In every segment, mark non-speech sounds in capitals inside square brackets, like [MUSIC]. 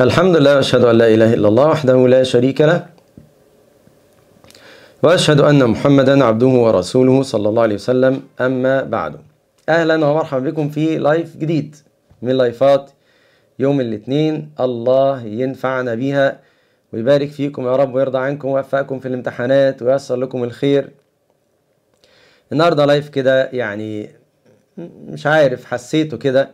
الحمد لله أشهد أن لا إله إلا الله وحده لا شريك له وأشهد أن محمدا عبده ورسوله صلى الله عليه وسلم أما بعد أهلا ومرحبا بكم في لايف جديد من لايفات يوم الاثنين الله ينفعنا بها ويبارك فيكم يا رب ويرضى عنكم ويوفقكم في الامتحانات وييسر لكم الخير النهارده لايف كده يعني مش عارف حسيته كده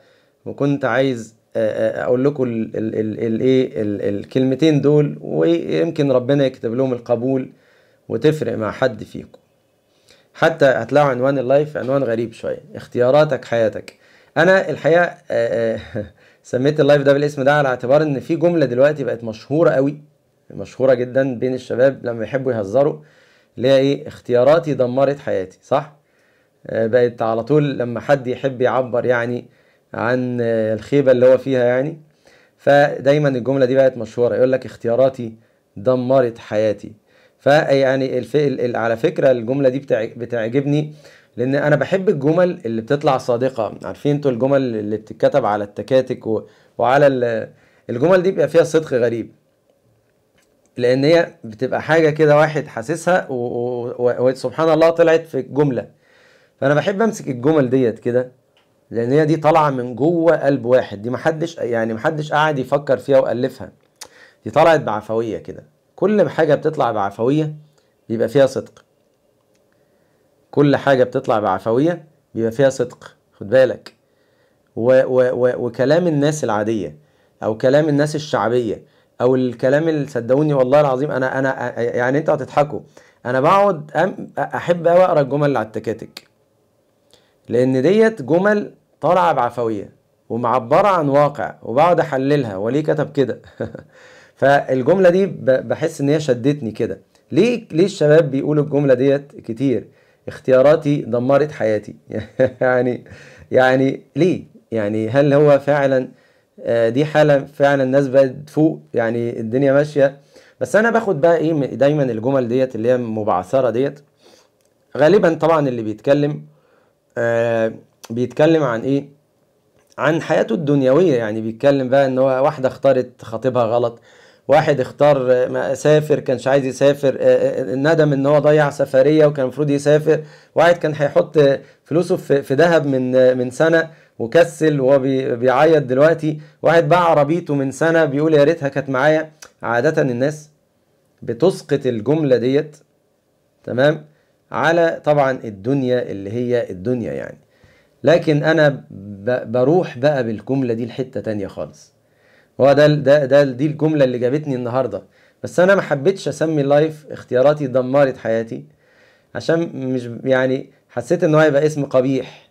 وكنت عايز اقول لكم الايه الكلمتين دول ويمكن ربنا يكتب لهم القبول وتفرق مع حد فيكم حتى هتلاقوا عنوان اللايف عنوان غريب شويه اختياراتك حياتك انا الحقيقه آه، آه، [LAUGHS] سميت اللايف ده بالاسم ده على اعتبار ان في جمله دلوقتي بقت مشهوره قوي مشهوره جدا بين الشباب لما يحبوا يهزروا اللي هي ايه اختياراتي دمرت حياتي صح آه، بقت على طول لما حد يحب يعبر يعني عن الخيبة اللي هو فيها يعني فدايما الجملة دي بقت مشهورة يقول لك اختياراتي دمرت حياتي فيعني على فكرة الجملة دي بتعجبني لان انا بحب الجمل اللي بتطلع صادقة عارفين انتوا الجمل اللي بتتكتب على التكاتك و... وعلى ال... الجمل دي بيبقى فيها صدق غريب لان هي بتبقى حاجه كده واحد حاسسها وسبحان و... و... الله طلعت في الجمله فانا بحب امسك الجمل ديت كده لان هي دي طالعه من جوه قلب واحد دي محدش يعني محدش قاعد يفكر فيها والفها دي طلعت بعفويه كده كل حاجه بتطلع بعفويه بيبقى فيها صدق كل حاجه بتطلع بعفويه بيبقى فيها صدق خد بالك و و و وكلام الناس العاديه او كلام الناس الشعبيه او الكلام اللي صدقوني والله العظيم انا انا يعني انتوا هتضحكوا انا بقعد احب اقرا الجمل اللي على التكاتك لان ديت جمل طالعه بعفويه ومعبره عن واقع وبقعد احللها وليه كتب كده [LAUGHS] فالجمله دي بحس ان هي شدتني كده ليه ليه الشباب بيقولوا الجمله ديت كتير اختياراتي دمرت حياتي [LAUGHS] يعني يعني ليه يعني هل هو فعلا آه، دي حاله فعلا الناس بقت فوق يعني الدنيا ماشيه بس انا باخد بقى ايه دايما الجمل ديت اللي هي مبعثره ديت غالبا طبعا اللي بيتكلم آه، بيتكلم عن ايه عن حياته الدنيويه يعني بيتكلم بقى ان هو واحده اختارت خطيبها غلط واحد اختار سافر كانش عايز يسافر آه، آه، آه، ندم ان هو ضيع سفريه وكان المفروض يسافر واحد كان هيحط فلوسه في ذهب من من سنه وكسل وهو بيعيط دلوقتي واحد باع عربيته من سنه بيقول يا ريتها كانت معايا عاده الناس بتسقط الجمله ديت تمام على طبعا الدنيا اللي هي الدنيا يعني لكن انا بروح بقى بالجمله دي لحته تانية خالص هو ده ده ده دي الجمله اللي جابتني النهارده بس انا ما حبيتش اسمي لايف اختياراتي دمرت حياتي عشان مش يعني حسيت ان هو هيبقى اسم قبيح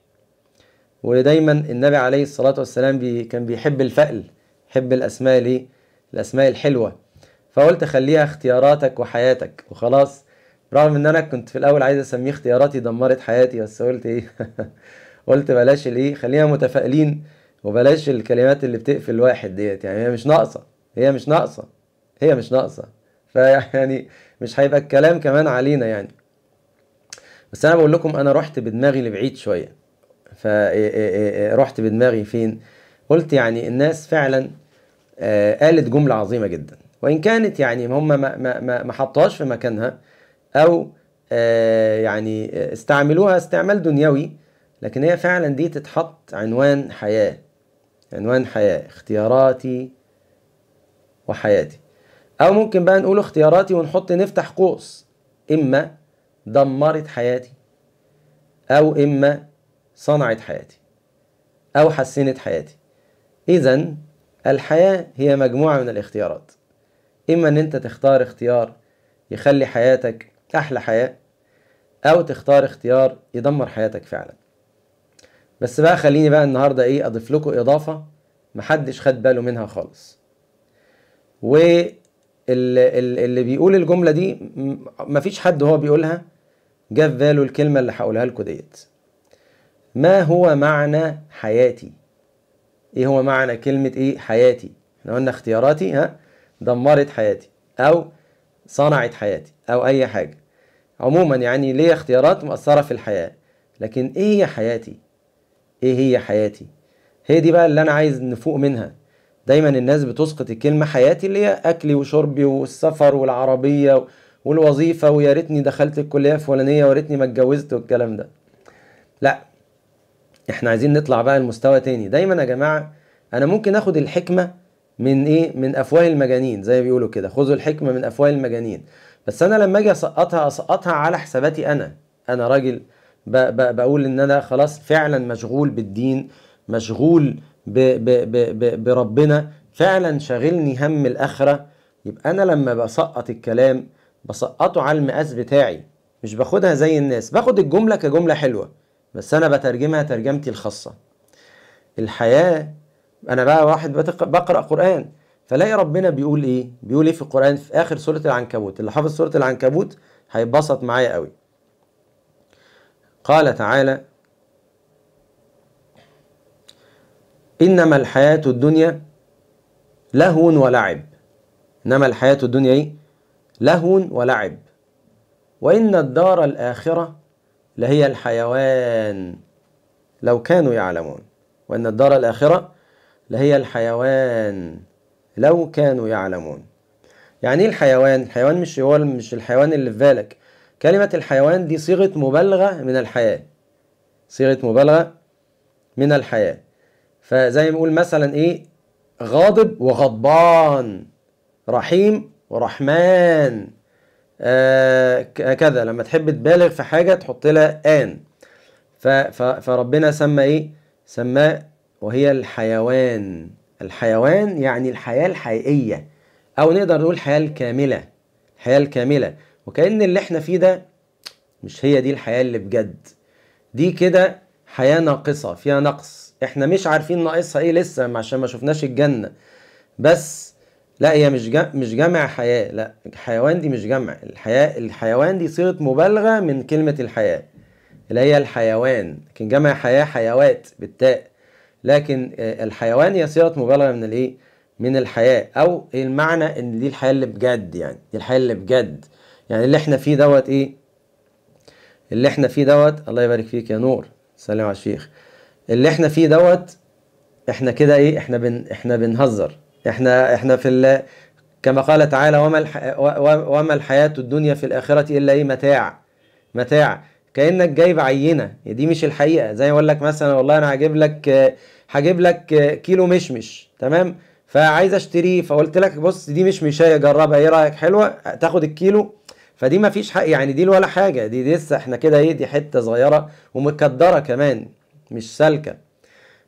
ودايما النبي عليه الصلاه والسلام بي كان بيحب الفأل يحب الاسماء ليه الاسماء الحلوه فقلت خليها اختياراتك وحياتك وخلاص رغم ان انا كنت في الاول عايز اسميه اختياراتي دمرت حياتي بس قلت ايه [LAUGHS] قلت بلاش الايه خلينا متفائلين وبلاش الكلمات اللي بتقفل الواحد ديت يعني هي مش ناقصه هي مش ناقصه هي مش ناقصه فيعني مش هيبقى الكلام كمان علينا يعني بس انا بقول لكم انا رحت بدماغي لبعيد شويه فرحت إيه، إيه، إيه، بدماغي فين قلت يعني الناس فعلا آه، قالت جمله عظيمه جدا وان كانت يعني هم ما ما ما حطوهاش في مكانها او آه، يعني استعملوها استعمال دنيوي لكن هي فعلا دي تتحط عنوان حياة عنوان حياة اختياراتي وحياتي أو ممكن بقى نقول اختياراتي ونحط نفتح قوس إما دمرت حياتي أو إما صنعت حياتي أو حسنت حياتي إذا الحياة هي مجموعة من الاختيارات إما إن أنت تختار اختيار يخلي حياتك أحلى حياة أو تختار اختيار يدمر حياتك فعلا بس بقى خليني بقى النهارده ايه اضيف لكم اضافه محدش خد باله منها خالص واللي اللي بيقول الجمله دي مفيش حد هو بيقولها جاب باله الكلمه اللي هقولها لكم ديت ما هو معنى حياتي ايه هو معنى كلمه ايه حياتي احنا قلنا اختياراتي ها دمرت حياتي او صنعت حياتي او اي حاجه عموما يعني ليا اختيارات مؤثره في الحياه لكن ايه هي حياتي ايه هي حياتي هي دي بقى اللي انا عايز نفوق منها دايما الناس بتسقط الكلمه حياتي اللي هي اكلي وشربي والسفر والعربيه والوظيفه ويا ريتني دخلت الكليه الفلانيه ويا ريتني ما اتجوزت والكلام ده لا احنا عايزين نطلع بقى لمستوى تاني دايما يا جماعه انا ممكن اخد الحكمه من ايه من افواه المجانين زي ما بيقولوا كده خذوا الحكمه من افواه المجانين بس انا لما اجي اسقطها اسقطها على حساباتي انا انا راجل بقول ان انا خلاص فعلا مشغول بالدين مشغول بـ بـ بـ بـ بربنا فعلا شاغلني هم الاخره يبقى انا لما بسقط الكلام بسقطه على المقاس بتاعي مش باخدها زي الناس باخد الجمله كجمله حلوه بس انا بترجمها ترجمتي الخاصه الحياه انا بقى واحد بقرا قران فلاقي ربنا بيقول ايه بيقول ايه في القران في اخر سوره العنكبوت اللي حافظ سوره العنكبوت هيتبسط معايا قوي قال تعالى إنما الحياة الدنيا لهو ولعب إنما الحياة الدنيا إيه؟ لهو ولعب وإن الدار الآخرة لهي الحيوان لو كانوا يعلمون وإن الدار الآخرة لهي الحيوان لو كانوا يعلمون يعني إيه الحيوان؟ الحيوان مش هو مش الحيوان اللي في بالك كلمة الحيوان دي صيغة مبالغة من الحياة صيغة مبالغة من الحياة فزي ما نقول مثلا ايه غاضب وغضبان رحيم ورحمن آه كذا لما تحب تبالغ في حاجة تحط لها آن فربنا سمى ايه سماه وهي الحيوان الحيوان يعني الحياة الحقيقية أو نقدر نقول الحياة الكاملة الحياة الكاملة وكأن اللي احنا فيه ده مش هي دي الحياة اللي بجد دي كده حياة ناقصة فيها نقص احنا مش عارفين ناقصها ايه لسه عشان ما شفناش الجنة بس لا هي مش جمع مش جمع حياة لا الحيوان دي مش جمع الحياة الحيوان دي صيغة مبالغة من كلمة الحياة اللي هي الحيوان لكن جمع حياة حيوات بالتاء لكن آه، الحيوان هي صيغة مبالغة من الايه من الحياة او المعنى ان دي الحياة اللي بجد يعني دي الحياة اللي بجد يعني اللي احنا فيه دوت ايه اللي احنا فيه دوت الله يبارك فيك يا نور سلام على الشيخ اللي احنا فيه دوت احنا كده ايه احنا بن احنا بنهزر احنا احنا في ال... كما قال تعالى وما الح... وما الحياة الدنيا في الآخرة إلا إيه متاع متاع كأنك جايب عينة دي مش الحقيقة زي ما أقول لك مثلا والله أنا هجيب لك هجيب لك كيلو مشمش تمام فعايز أشتريه فقلت لك بص دي مشمشاية جربها إيه رأيك حلوة تاخد الكيلو فدي ما فيش حق يعني دي ولا حاجه دي لسه احنا كده ايه دي حته صغيره ومكدره كمان مش سالكه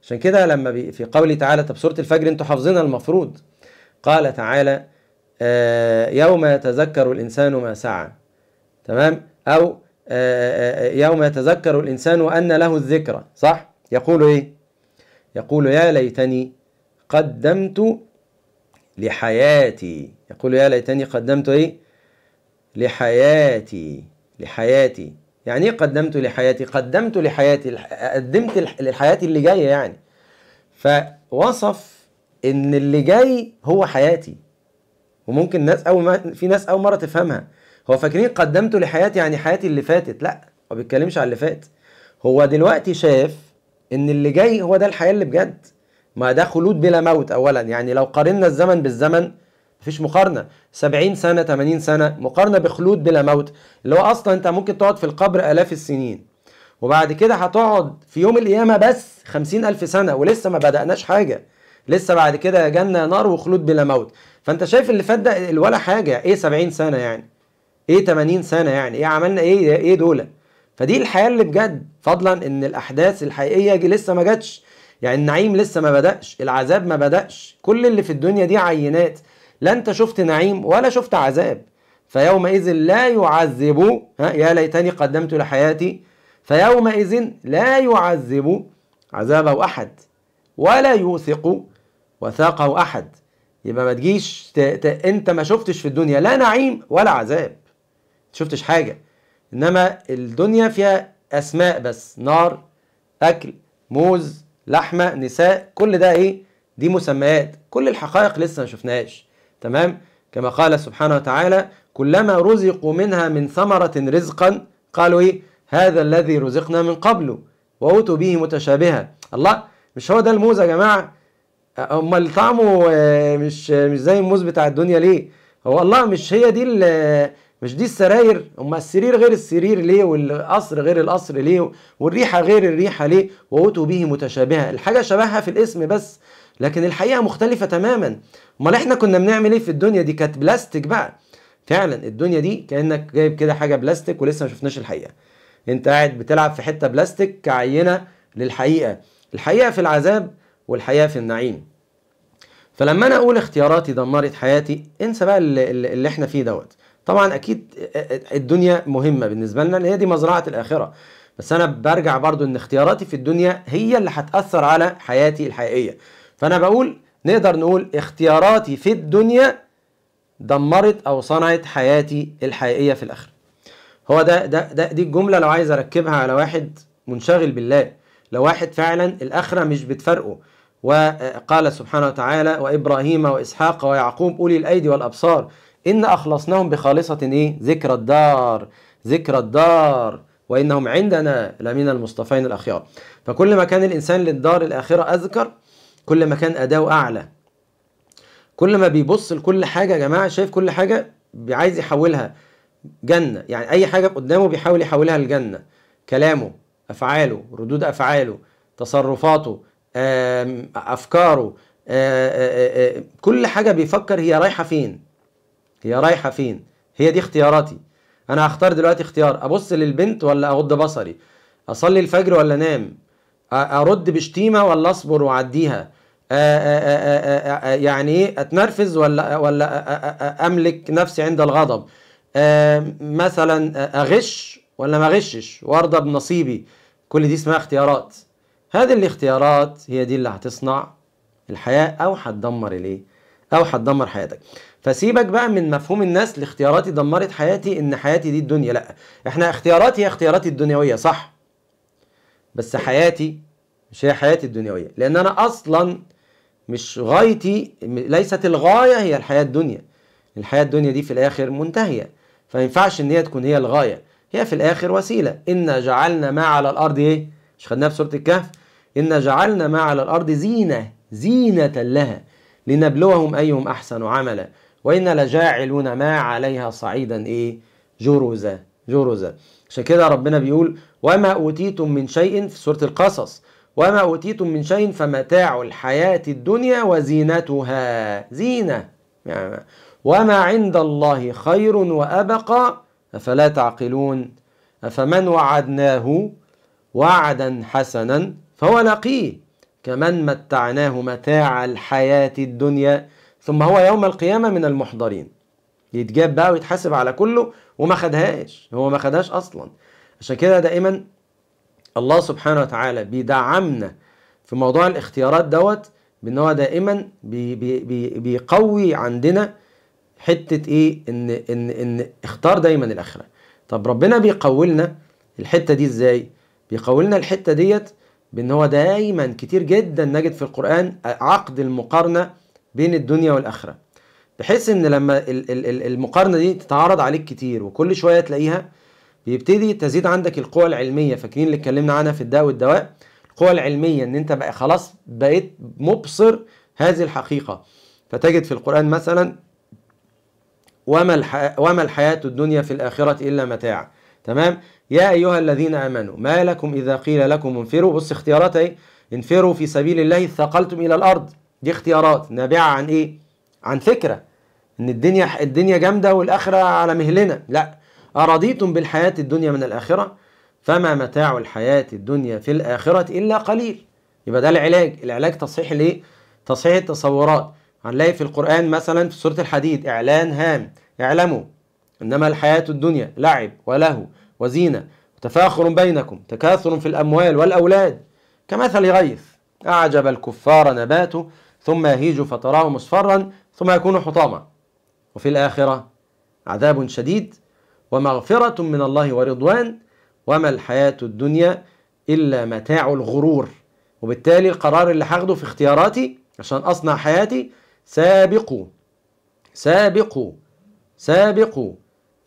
عشان كده لما في قوله تعالى طب سوره الفجر انتوا حافظينها المفروض قال تعالى آه يوم يتذكر الانسان ما سعى تمام او آه آه, آه، يوم يتذكر الانسان وان له الذكرى صح يقول ايه يقول يا ليتني قدمت لحياتي يقول يا ليتني قدمت ايه لحياتي لحياتي يعني ايه قدمت لحياتي قدمت لحياتي قدمت لحياتي اللي جاية يعني فوصف ان اللي جاي هو حياتي وممكن ناس اول ما في ناس اول مره تفهمها هو فاكرين قدمت لحياتي يعني حياتي اللي فاتت لا ما بيتكلمش على اللي فات هو دلوقتي شاف ان اللي جاي هو ده الحياه اللي بجد ما ده خلود بلا موت اولا يعني لو قارنا الزمن بالزمن مفيش مقارنه 70 سنه 80 سنه مقارنه بخلود بلا موت اللي هو اصلا انت ممكن تقعد في القبر الاف السنين وبعد كده هتقعد في يوم القيامه بس 50 الف سنه ولسه ما بداناش حاجه لسه بعد كده جنه نار وخلود بلا موت فانت شايف اللي فات ده ولا حاجه ايه 70 سنه يعني ايه 80 سنه يعني ايه عملنا ايه ايه دول فدي الحياه اللي بجد فضلا ان الاحداث الحقيقيه دي لسه ما جاتش يعني النعيم لسه ما بدأش العذاب ما بدأش كل اللي في الدنيا دي عينات لا انت شفت نعيم ولا شفت عذاب فيومئذ لا يعذب ها يا ليتني قدمت لحياتي فيومئذ لا يعذب عذابه احد ولا يوثق وثاقه احد يبقى ما تجيش ت... ت... انت ما شفتش في الدنيا لا نعيم ولا عذاب شفتش حاجه انما الدنيا فيها اسماء بس نار اكل موز لحمه نساء كل ده ايه دي مسميات كل الحقائق لسه ما شفناهاش تمام كما قال سبحانه وتعالى كلما رزقوا منها من ثمرة رزقا قالوا إيه هذا الذي رزقنا من قبل وأوتوا به متشابها الله مش هو ده الموز يا جماعة أمال طعمه آه، مش آه، مش زي الموز بتاع الدنيا ليه هو الله مش هي دي مش دي السراير أمال السرير غير السرير ليه والقصر غير القصر ليه والريحة غير الريحة ليه وأوتوا به متشابهة الحاجة شبهها في الاسم بس لكن الحقيقه مختلفه تماما امال احنا كنا بنعمل ايه في الدنيا دي كانت بلاستيك بقى فعلا الدنيا دي كانك جايب كده حاجه بلاستيك ولسه ما شفناش الحقيقه انت قاعد بتلعب في حته بلاستيك كعينه للحقيقه الحقيقه في العذاب والحقيقه في النعيم فلما انا اقول اختياراتي دمرت حياتي انسى بقى اللي, اللي احنا فيه دوت طبعا اكيد الدنيا مهمه بالنسبه لنا لان هي دي مزرعه الاخره بس انا برجع برضو ان اختياراتي في الدنيا هي اللي هتاثر على حياتي الحقيقيه فأنا بقول نقدر نقول اختياراتي في الدنيا دمرت أو صنعت حياتي الحقيقية في الآخرة هو ده, ده, ده دي الجملة لو عايز أركبها على واحد منشغل بالله لو واحد فعلا الآخرة مش بتفرقه وقال سبحانه وتعالى وإبراهيم وإسحاق ويعقوب أولي الأيدي والأبصار إن أخلصناهم بخالصة إيه ذكر الدار ذكر الدار وإنهم عندنا لمن المصطفين الأخيار فكل ما كان الإنسان للدار الآخرة أذكر كل ما كان أداؤه أعلى كل ما بيبص لكل حاجة يا جماعة شايف كل حاجة عايز يحولها جنة يعني أي حاجة قدامه بيحاول يحولها لجنة كلامه أفعاله ردود أفعاله تصرفاته أفكاره كل حاجة بيفكر هي رايحة فين هي رايحة فين هي دي اختياراتي أنا هختار دلوقتي اختيار أبص للبنت ولا أغض بصري أصلي الفجر ولا نام ارد بشتيمه ولا اصبر واعديها يعني ايه اتنرفز ولا ولا املك نفسي عند الغضب مثلا اغش ولا ما اغشش وارضى بنصيبي كل دي اسمها اختيارات هذه الاختيارات هي دي اللي هتصنع الحياه او هتدمر الايه او هتدمر حياتك فسيبك بقى من مفهوم الناس لاختياراتي دمرت حياتي ان حياتي دي الدنيا لا احنا اختياراتي هي اختياراتي الدنيويه صح بس حياتي مش هي حياتي الدنيويه لان انا اصلا مش غايتي ليست الغايه هي الحياه الدنيا الحياه الدنيا دي في الاخر منتهيه فما ينفعش ان هي تكون هي الغايه هي في الاخر وسيله ان جعلنا ما على الارض ايه مش خدناها في سوره الكهف ان جعلنا ما على الارض زينه زينه لها لنبلوهم ايهم احسن عملا وإنا لجاعلون ما عليها صعيدا إيه جرزا جرزا عشان كده ربنا بيقول وما أوتيتم من شيء في سورة القصص وما أوتيتم من شيء فمتاع الحياة الدنيا وزينتها زينة يعني وما عند الله خير وأبقى أفلا تعقلون أفمن وعدناه وعدا حسنا فهو لقيه كمن متعناه متاع الحياة الدنيا ثم هو يوم القيامة من المحضرين يتجاب بقى ويتحاسب على كله وما خدهاش هو ما خدهاش أصلا عشان كده دائما الله سبحانه وتعالى بيدعمنا في موضوع الاختيارات دوت بان هو دائما بي بي بي بيقوي عندنا حته ايه ان ان ان اختار دايما الاخره طب ربنا بيقوي لنا الحته دي ازاي بيقوي لنا الحته ديت بان هو دايما كتير جدا نجد في القران عقد المقارنه بين الدنيا والاخره بحيث ان لما المقارنه دي تتعرض عليك كتير وكل شويه تلاقيها بيبتدي تزيد عندك القوى العلميه فاكرين اللي اتكلمنا عنها في الداء والدواء القوى العلميه ان انت بقى خلاص بقيت مبصر هذه الحقيقه فتجد في القران مثلا وما الح... وما الحياه الدنيا في الاخره الا متاع تمام يا ايها الذين امنوا ما لكم اذا قيل لكم انفروا بص اختيارات ايه انفروا في سبيل الله ثقلتم الى الارض دي اختيارات نابعه عن ايه عن فكره ان الدنيا الدنيا جامده والاخره على مهلنا لا أرضيتم بالحياة الدنيا من الآخرة فما متاع الحياة الدنيا في الآخرة إلا قليل يبقى ده العلاج العلاج تصحيح الإيه؟ تصحيح التصورات هنلاقي في القرآن مثلا في سورة الحديد إعلان هام اعلموا إنما الحياة الدنيا لعب وله وزينة وتفاخر بينكم تكاثر في الأموال والأولاد كمثل غيث أعجب الكفار نباته ثم يهيج فتراه مصفرا ثم يكون حطاما وفي الآخرة عذاب شديد ومغفرة من الله ورضوان وما الحياة الدنيا إلا متاع الغرور وبالتالي القرار اللي هاخده في اختياراتي عشان أصنع حياتي سابقوا سابقوا سابقوا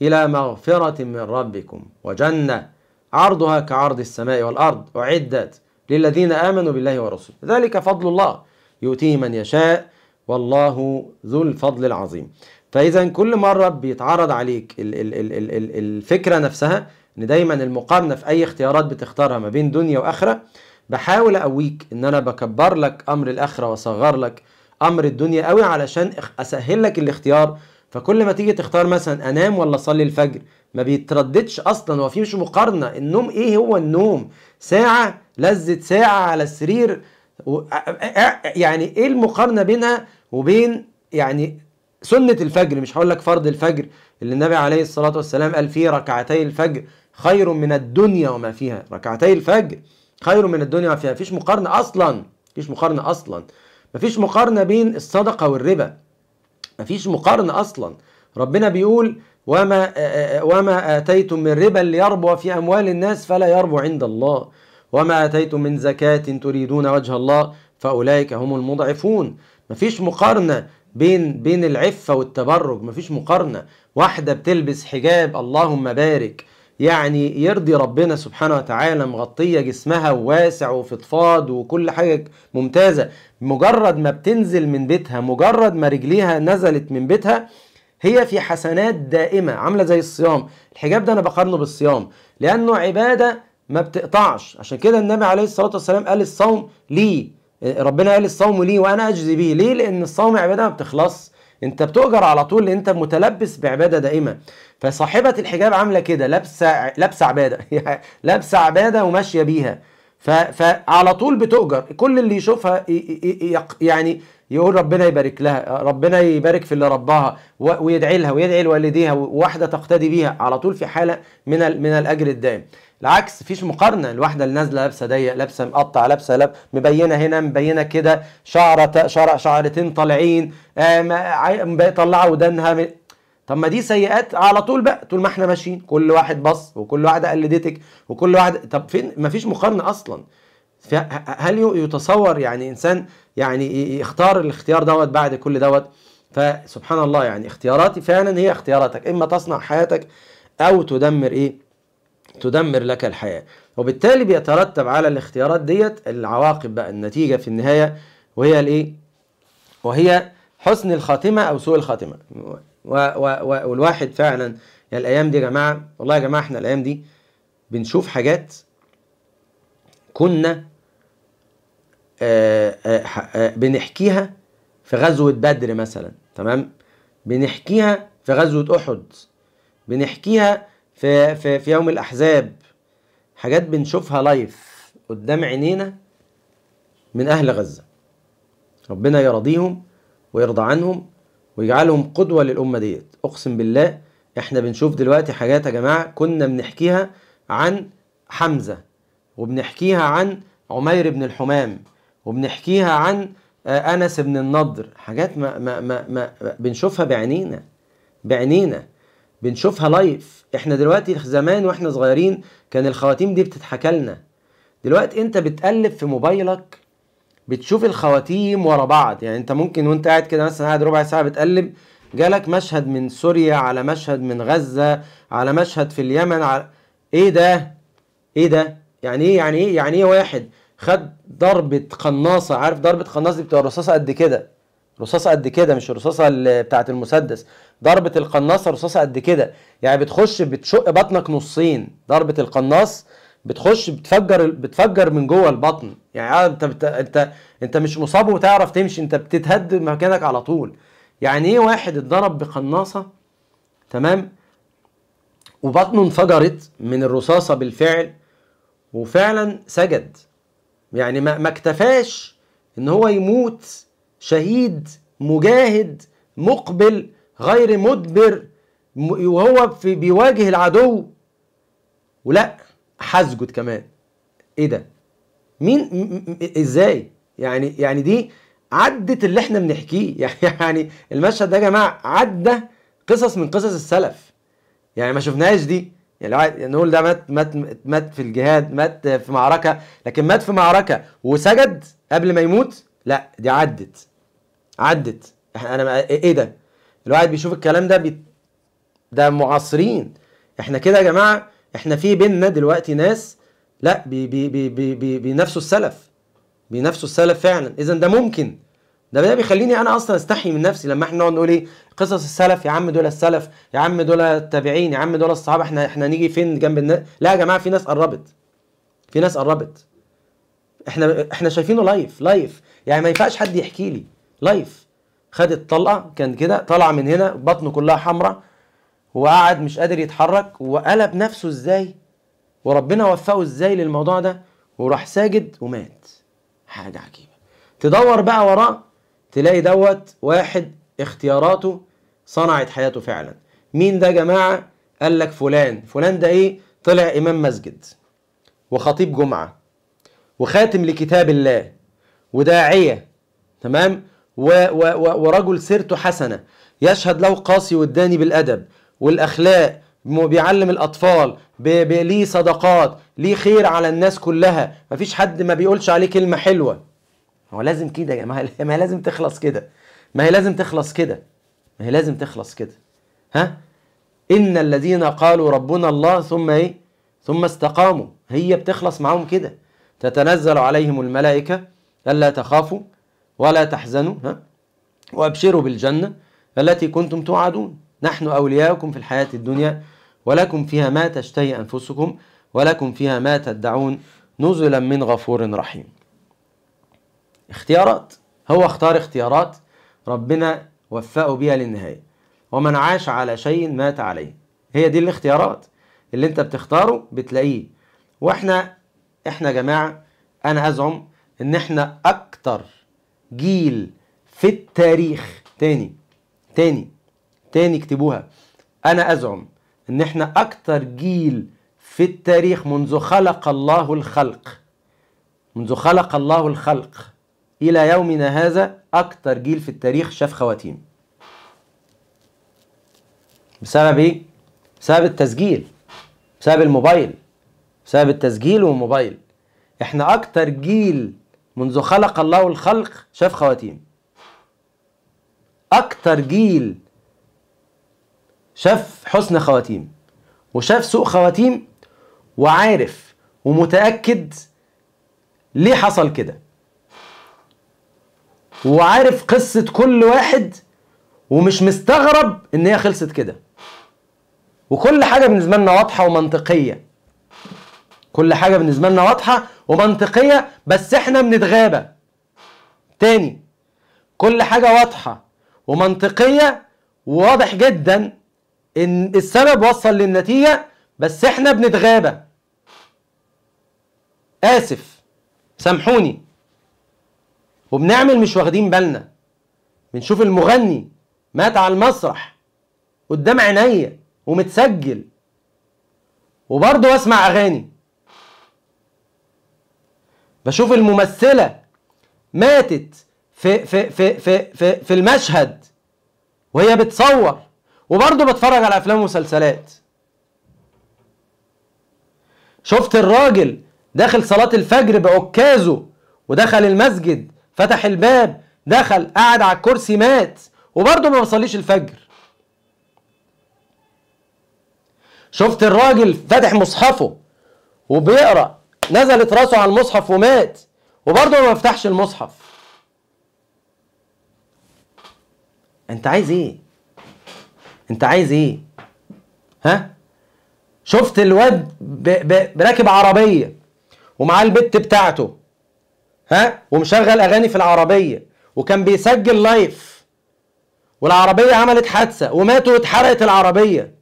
إلى مغفرة من ربكم وجنة عرضها كعرض السماء والأرض أعدت للذين آمنوا بالله ورسوله ذلك فضل الله يؤتيه من يشاء والله ذو الفضل العظيم فاذا كل مره بيتعرض عليك الفكره نفسها ان دايما المقارنه في اي اختيارات بتختارها ما بين دنيا واخره بحاول اقويك ان انا بكبر لك امر الاخره واصغر لك امر الدنيا قوي علشان اسهل لك الاختيار فكل ما تيجي تختار مثلا انام ولا اصلي الفجر ما بيترددش اصلا هو في مش مقارنه النوم ايه هو النوم ساعه لذه ساعه على السرير و... يعني ايه المقارنه بينها وبين يعني سنة الفجر مش هقول لك فرض الفجر اللي النبي عليه الصلاة والسلام قال فيه ركعتي الفجر خير من الدنيا وما فيها ركعتي الفجر خير من الدنيا وما فيها مفيش مقارنة أصلا مفيش مقارنة أصلا مفيش مقارنة بين الصدقة والربا مفيش مقارنة أصلا ربنا بيقول وما وما آتيتم من ربا ليربو في أموال الناس فلا يربو عند الله وما آتيتم من زكاة تريدون وجه الله فأولئك هم المضعفون مفيش مقارنة بين بين العفه والتبرج مفيش مقارنه واحده بتلبس حجاب اللهم بارك يعني يرضي ربنا سبحانه وتعالى مغطية جسمها وواسع وفضفاض وكل حاجة ممتازة مجرد ما بتنزل من بيتها مجرد ما رجليها نزلت من بيتها هي في حسنات دائمة عاملة زي الصيام الحجاب ده أنا بقارنه بالصيام لأنه عبادة ما بتقطعش عشان كده النبي عليه الصلاة والسلام قال الصوم لي ربنا قال الصوم لي وانا اجزي به ليه لان الصوم عباده ما بتخلص انت بتؤجر على طول لان انت متلبس بعباده دائما فصاحبه الحجاب عامله كده لابسه لابسه عباده [LAUGHS] لابسه عباده وماشيه بيها فعلى طول بتؤجر كل اللي يشوفها يعني يقول ربنا يبارك لها ربنا يبارك في اللي رباها ويدعي لها ويدعي لوالديها وواحده تقتدي بيها على طول في حاله من من الاجر الدائم العكس مفيش مقارنه الواحده اللي نازله لابسه ضيق لابسه مقطع لابسه لاب مبينه هنا مبينه كده شعره شعر شعرتين طالعين آه، مطلعه ودانها طب ما دي سيئات على طول بقى طول ما احنا ماشيين كل واحد بص وكل واحده قلدتك وكل واحد طب فين مفيش مقارنه اصلا هل يتصور يعني انسان يعني يختار الاختيار دوت بعد كل دوت فسبحان الله يعني اختياراتي فعلا هي اختياراتك اما تصنع حياتك او تدمر ايه تدمر لك الحياه وبالتالي بيترتب على الاختيارات ديت العواقب بقى النتيجه في النهايه وهي الايه وهي حسن الخاتمه او سوء الخاتمه والواحد فعلا يا الايام دي يا جماعه والله يا جماعه احنا الايام دي بنشوف حاجات كنا آه، آه، آه، بنحكيها في غزوه بدر مثلا تمام بنحكيها في غزوه احد بنحكيها في في, في يوم الاحزاب حاجات بنشوفها لايف قدام عينينا من اهل غزه ربنا يرضيهم ويرضى عنهم ويجعلهم قدوة للأمة ديت أقسم بالله إحنا بنشوف دلوقتي حاجات يا جماعة كنا بنحكيها عن حمزة وبنحكيها عن عمير بن الحمام وبنحكيها عن آه، أنس بن النضر حاجات ما, ما, ما, ما بنشوفها بعينينا بعينينا بنشوفها لايف احنا دلوقتي زمان واحنا صغيرين كان الخواتيم دي بتتحكى لنا دلوقتي انت بتقلب في موبايلك بتشوف الخواتيم ورا بعض يعني انت ممكن وانت قاعد كده مثلا قاعد ربع ساعه بتقلب جالك مشهد من سوريا على مشهد من غزه على مشهد في اليمن على ايه ده ايه ده يعني ايه يعني ايه يعني ايه واحد خد ضربه قناصه عارف ضربه قناصه دي بتبقى رصاصه قد كده رصاصه قد كده مش الرصاصه بتاعه المسدس ضربه القناصه رصاصه قد كده يعني بتخش بتشق بطنك نصين ضربه القناص بتخش بتفجر بتفجر من جوه البطن يعني آه، انت بت... انت انت مش مصاب وتعرف تمشي انت بتتهد مكانك على طول يعني ايه واحد اتضرب بقناصه تمام وبطنه انفجرت من الرصاصه بالفعل وفعلا سجد يعني ما, ما اكتفاش ان هو يموت شهيد مجاهد مقبل غير مدبر وهو في بيواجه العدو ولا هسجد كمان ايه ده مين ازاي يعني يعني دي عدت اللي احنا بنحكيه [LAUGHS] يعني المشهد ده يا جماعه عدى قصص من قصص السلف يعني ما شفناهاش دي يعني, يعني نقول ده مات مات مات في الجهاد مات في معركه لكن مات في معركه وسجد قبل ما يموت لا دي عدت عدت انا إيه-, ايه ده الواحد بيشوف الكلام ده بي... ده معاصرين احنا كده يا جماعه احنا في بيننا دلوقتي ناس لا بي بي بي بي بي بينافسوا السلف بينافسوا السلف فعلا اذا ده ممكن ده ده بيخليني انا اصلا استحي من نفسي لما احنا نقعد نقول ايه قصص السلف يا عم دول السلف يا عم دول التابعين يا عم دول الصحابه احنا احنا نيجي فين جنب الناس لا يا جماعه في ناس قربت في ناس قربت احنا احنا شايفينه لايف لايف يعني ما ينفعش حد يحكي لي لايف خدت طلقه كان كده طالعه من هنا بطنه كلها حمراء هو مش قادر يتحرك وقلب نفسه ازاي وربنا وفقه ازاي للموضوع ده وراح ساجد ومات حاجة عجيبة تدور بقى وراه تلاقي دوت واحد اختياراته صنعت حياته فعلا مين ده يا جماعة قال لك فلان فلان ده ايه طلع امام مسجد وخطيب جمعة وخاتم لكتاب الله وداعية تمام و و و ورجل سيرته حسنة يشهد له قاسي والداني بالأدب والاخلاق بيعلم الاطفال ليه صدقات ليه خير على الناس كلها مفيش حد ما بيقولش عليه كلمه حلوه هو لازم كده يا جماعه [LAUGHS] ما هي لازم تخلص كده ما هي لازم تخلص كده ما هي لازم تخلص كده ها ان الذين قالوا ربنا الله ثم ايه ثم استقاموا هي بتخلص معاهم كده تتنزل عليهم الملائكه الا تخافوا ولا تحزنوا ها وابشروا بالجنه التي كنتم توعدون نحن أولياؤكم في الحياة الدنيا ولكم فيها ما تشتهي أنفسكم ولكم فيها ما تدعون نزلا من غفور رحيم اختيارات هو اختار اختيارات ربنا وفقه بها للنهاية ومن عاش على شيء مات عليه هي دي الاختيارات اللي انت بتختاره بتلاقيه واحنا احنا جماعة انا ازعم ان احنا اكتر جيل في التاريخ تاني تاني تاني اكتبوها انا ازعم ان احنا اكتر جيل في التاريخ منذ خلق الله الخلق منذ خلق الله الخلق الى يومنا هذا اكتر جيل في التاريخ شاف خواتيم بسبب ايه بسبب التسجيل بسبب الموبايل بسبب التسجيل والموبايل احنا اكتر جيل منذ خلق الله الخلق شاف خواتيم اكتر جيل شاف حسن خواتيم وشاف سوء خواتيم وعارف ومتأكد ليه حصل كده وعارف قصة كل واحد ومش مستغرب ان هي خلصت كده وكل حاجة بالنسبة لنا واضحة ومنطقية كل حاجة بالنسبة لنا واضحة ومنطقية بس احنا بنتغابى تاني كل حاجة واضحة ومنطقية وواضح جدا ان السبب وصل للنتيجه بس احنا بنتغابى اسف سامحوني وبنعمل مش واخدين بالنا بنشوف المغني مات على المسرح قدام عينيا ومتسجل وبرضه بسمع اغاني بشوف الممثله ماتت في في في في في, في المشهد وهي بتصور وبرضه بتفرج على افلام ومسلسلات شفت الراجل داخل صلاة الفجر بعكازه ودخل المسجد فتح الباب دخل قعد على الكرسي مات وبرضه ما بيصليش الفجر شفت الراجل فاتح مصحفه وبيقرا نزلت راسه على المصحف ومات وبرضه ما بيفتحش المصحف انت عايز ايه انت عايز ايه ها شفت الواد راكب عربيه ومعاه البت بتاعته ها ومشغل اغاني في العربيه وكان بيسجل لايف والعربيه عملت حادثه وماتوا واتحرقت العربيه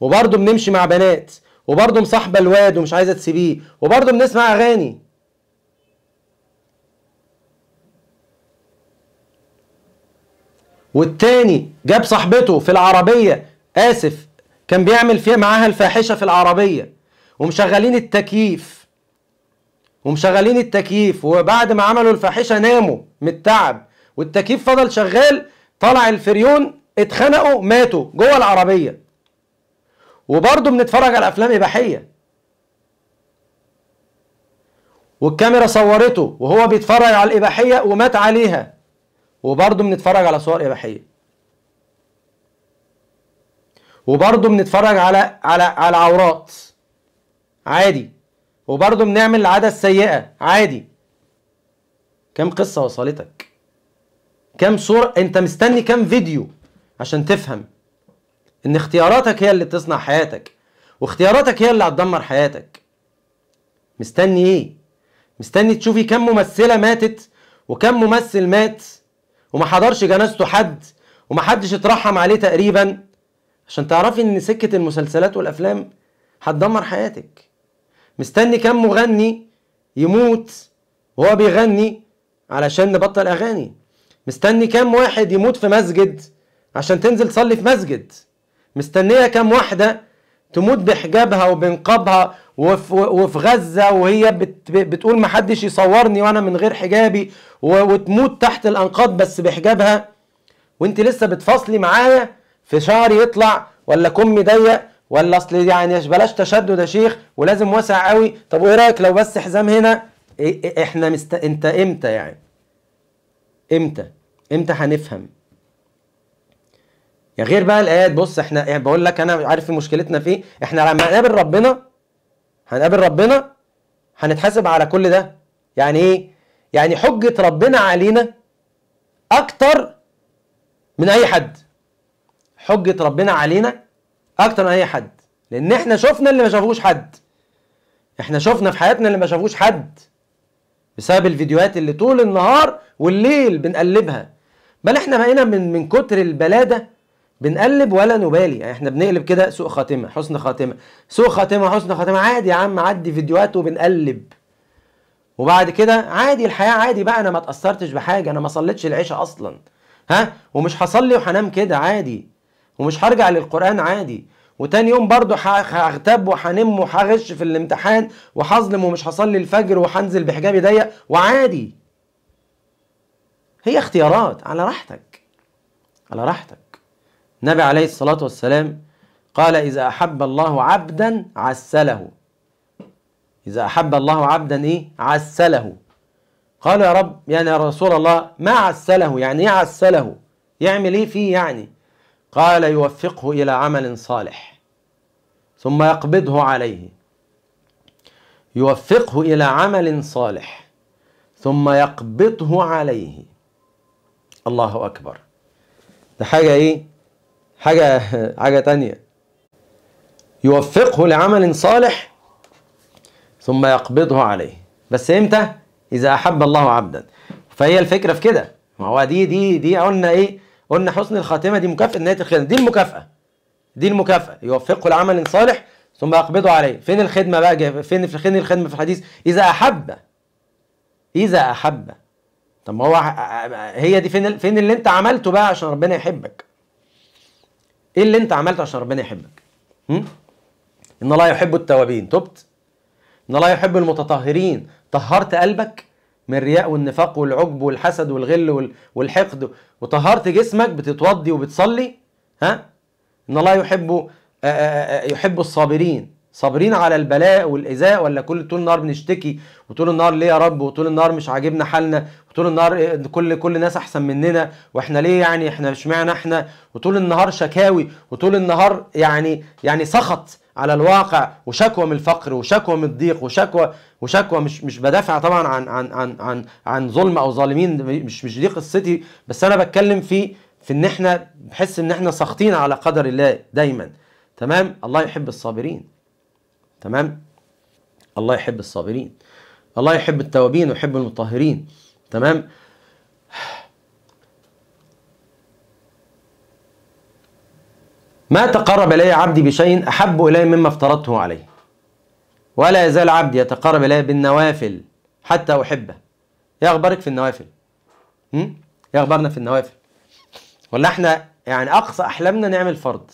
وبرضه بنمشي مع بنات وبرضه مصاحبه الواد ومش عايزه تسيبيه وبرضه بنسمع اغاني والتاني جاب صاحبته في العربية آسف كان بيعمل فيها معاها الفاحشة في العربية ومشغلين التكييف ومشغلين التكييف وبعد ما عملوا الفاحشة ناموا من التعب والتكييف فضل شغال طلع الفريون اتخنقوا ماتوا جوه العربية وبرضه بنتفرج على أفلام إباحية والكاميرا صورته وهو بيتفرج على الإباحية ومات عليها وبرضه بنتفرج على صور إباحية وبرضه بنتفرج على على على عورات عادي وبرضه بنعمل العادة السيئة عادي كم قصة وصلتك كم صورة انت مستني كم فيديو عشان تفهم ان اختياراتك هي اللي بتصنع حياتك واختياراتك هي اللي هتدمر حياتك مستني ايه مستني تشوفي كم ممثلة ماتت وكم ممثل مات وما حضرش جنازته حد ومحدش اترحم عليه تقريبا عشان تعرفي ان سكه المسلسلات والافلام هتدمر حياتك مستني كم مغني يموت وهو بيغني علشان نبطل اغاني مستني كام واحد يموت في مسجد عشان تنزل تصلي في مسجد مستنيه كام واحده تموت بحجابها وبنقابها وفي, وفي غزة وهي بتقول ما حدش يصورني وانا من غير حجابي وتموت تحت الانقاض بس بحجابها وانت لسه بتفاصلي معايا في شعري يطلع ولا كمي ضيق ولا اصل يعني بلاش تشدد يا شيخ ولازم واسع قوي طب وايه رايك لو بس حزام هنا احنا مست... انت امتى يعني امتى امتى هنفهم يا غير بقى الايات بص احنا يعني بقول لك انا عارف مشكلتنا في ايه احنا لما نقابل ربنا هنقابل ربنا هنتحاسب على كل ده يعني ايه يعني حجه ربنا علينا اكتر من اي حد حجه ربنا علينا اكتر من اي حد لان احنا شفنا اللي ما شافوش حد احنا شفنا في حياتنا اللي ما شافوش حد بسبب الفيديوهات اللي طول النهار والليل بنقلبها بل احنا بقينا من من كتر البلاده بنقلب ولا نبالي يعني احنا بنقلب كده سوء خاتمه حسن خاتمه سوء خاتمه حسن خاتمه عادي يا عم عدي فيديوهات وبنقلب وبعد كده عادي الحياه عادي بقى انا ما اتاثرتش بحاجه انا ما صليتش العشاء اصلا ها ومش هصلي وهنام كده عادي ومش هرجع للقران عادي وتاني يوم برضه هغتاب وهنم وهغش في الامتحان وهظلم ومش هصلي الفجر وهنزل بحجابي ضيق وعادي هي اختيارات على راحتك على راحتك النبي عليه الصلاة والسلام قال إذا أحب الله عبدا عسله إذا أحب الله عبدا إيه عسله قال يا رب يعني يا رسول الله ما عسله يعني إيه عسله يعمل إيه فيه يعني قال يوفقه إلى عمل صالح ثم يقبضه عليه يوفقه إلى عمل صالح ثم يقبضه عليه الله أكبر ده حاجة إيه حاجة حاجة تانية يوفقه لعمل صالح ثم يقبضه عليه بس امتى اذا احب الله عبدا فهي الفكره في كده ما هو دي دي دي قلنا ايه قلنا حسن الخاتمه دي مكافاه نهايه الخدمه دي المكافاه دي المكافاه يوفقه لعمل صالح ثم يقبضه عليه فين الخدمه بقى فين في فين الخدمه في الحديث اذا احب اذا احب طب ما هو هي دي فين فين اللي انت عملته بقى عشان ربنا يحبك ايه اللي انت عملته عشان ربنا يحبك م? ان الله يحب التوابين تبت ان الله يحب المتطهرين طهرت قلبك من الرياء والنفاق والعجب والحسد والغل والحقد وطهرت جسمك بتتوضي وبتصلي ها ان الله يحب يحب الصابرين صابرين على البلاء والايذاء ولا كل طول النهار بنشتكي وطول النهار ليه يا رب وطول النهار مش عاجبنا حالنا طول النهار إيه، كل كل الناس احسن مننا واحنا ليه يعني احنا اشمعنى احنا وطول النهار شكاوي وطول النهار يعني يعني سخط على الواقع وشكوى من الفقر وشكوى من الضيق وشكوى وشكوى مش مش بدافع طبعا عن عن عن عن عن ظلم او ظالمين مش مش دي قصتي بس انا بتكلم في في ان احنا بحس ان احنا ساخطين على قدر الله دايما تمام الله يحب الصابرين تمام الله يحب الصابرين الله يحب التوابين ويحب المطهرين تمام ما تقرب إلي عبدي بشيء أحب إلي مما افترضته عليه ولا يزال عبدي يتقرب إلي بالنوافل حتى أحبه يا إيه أخبارك في النوافل امم يا إيه أخبارنا في النوافل ولا احنا يعني أقصى أحلامنا نعمل فرض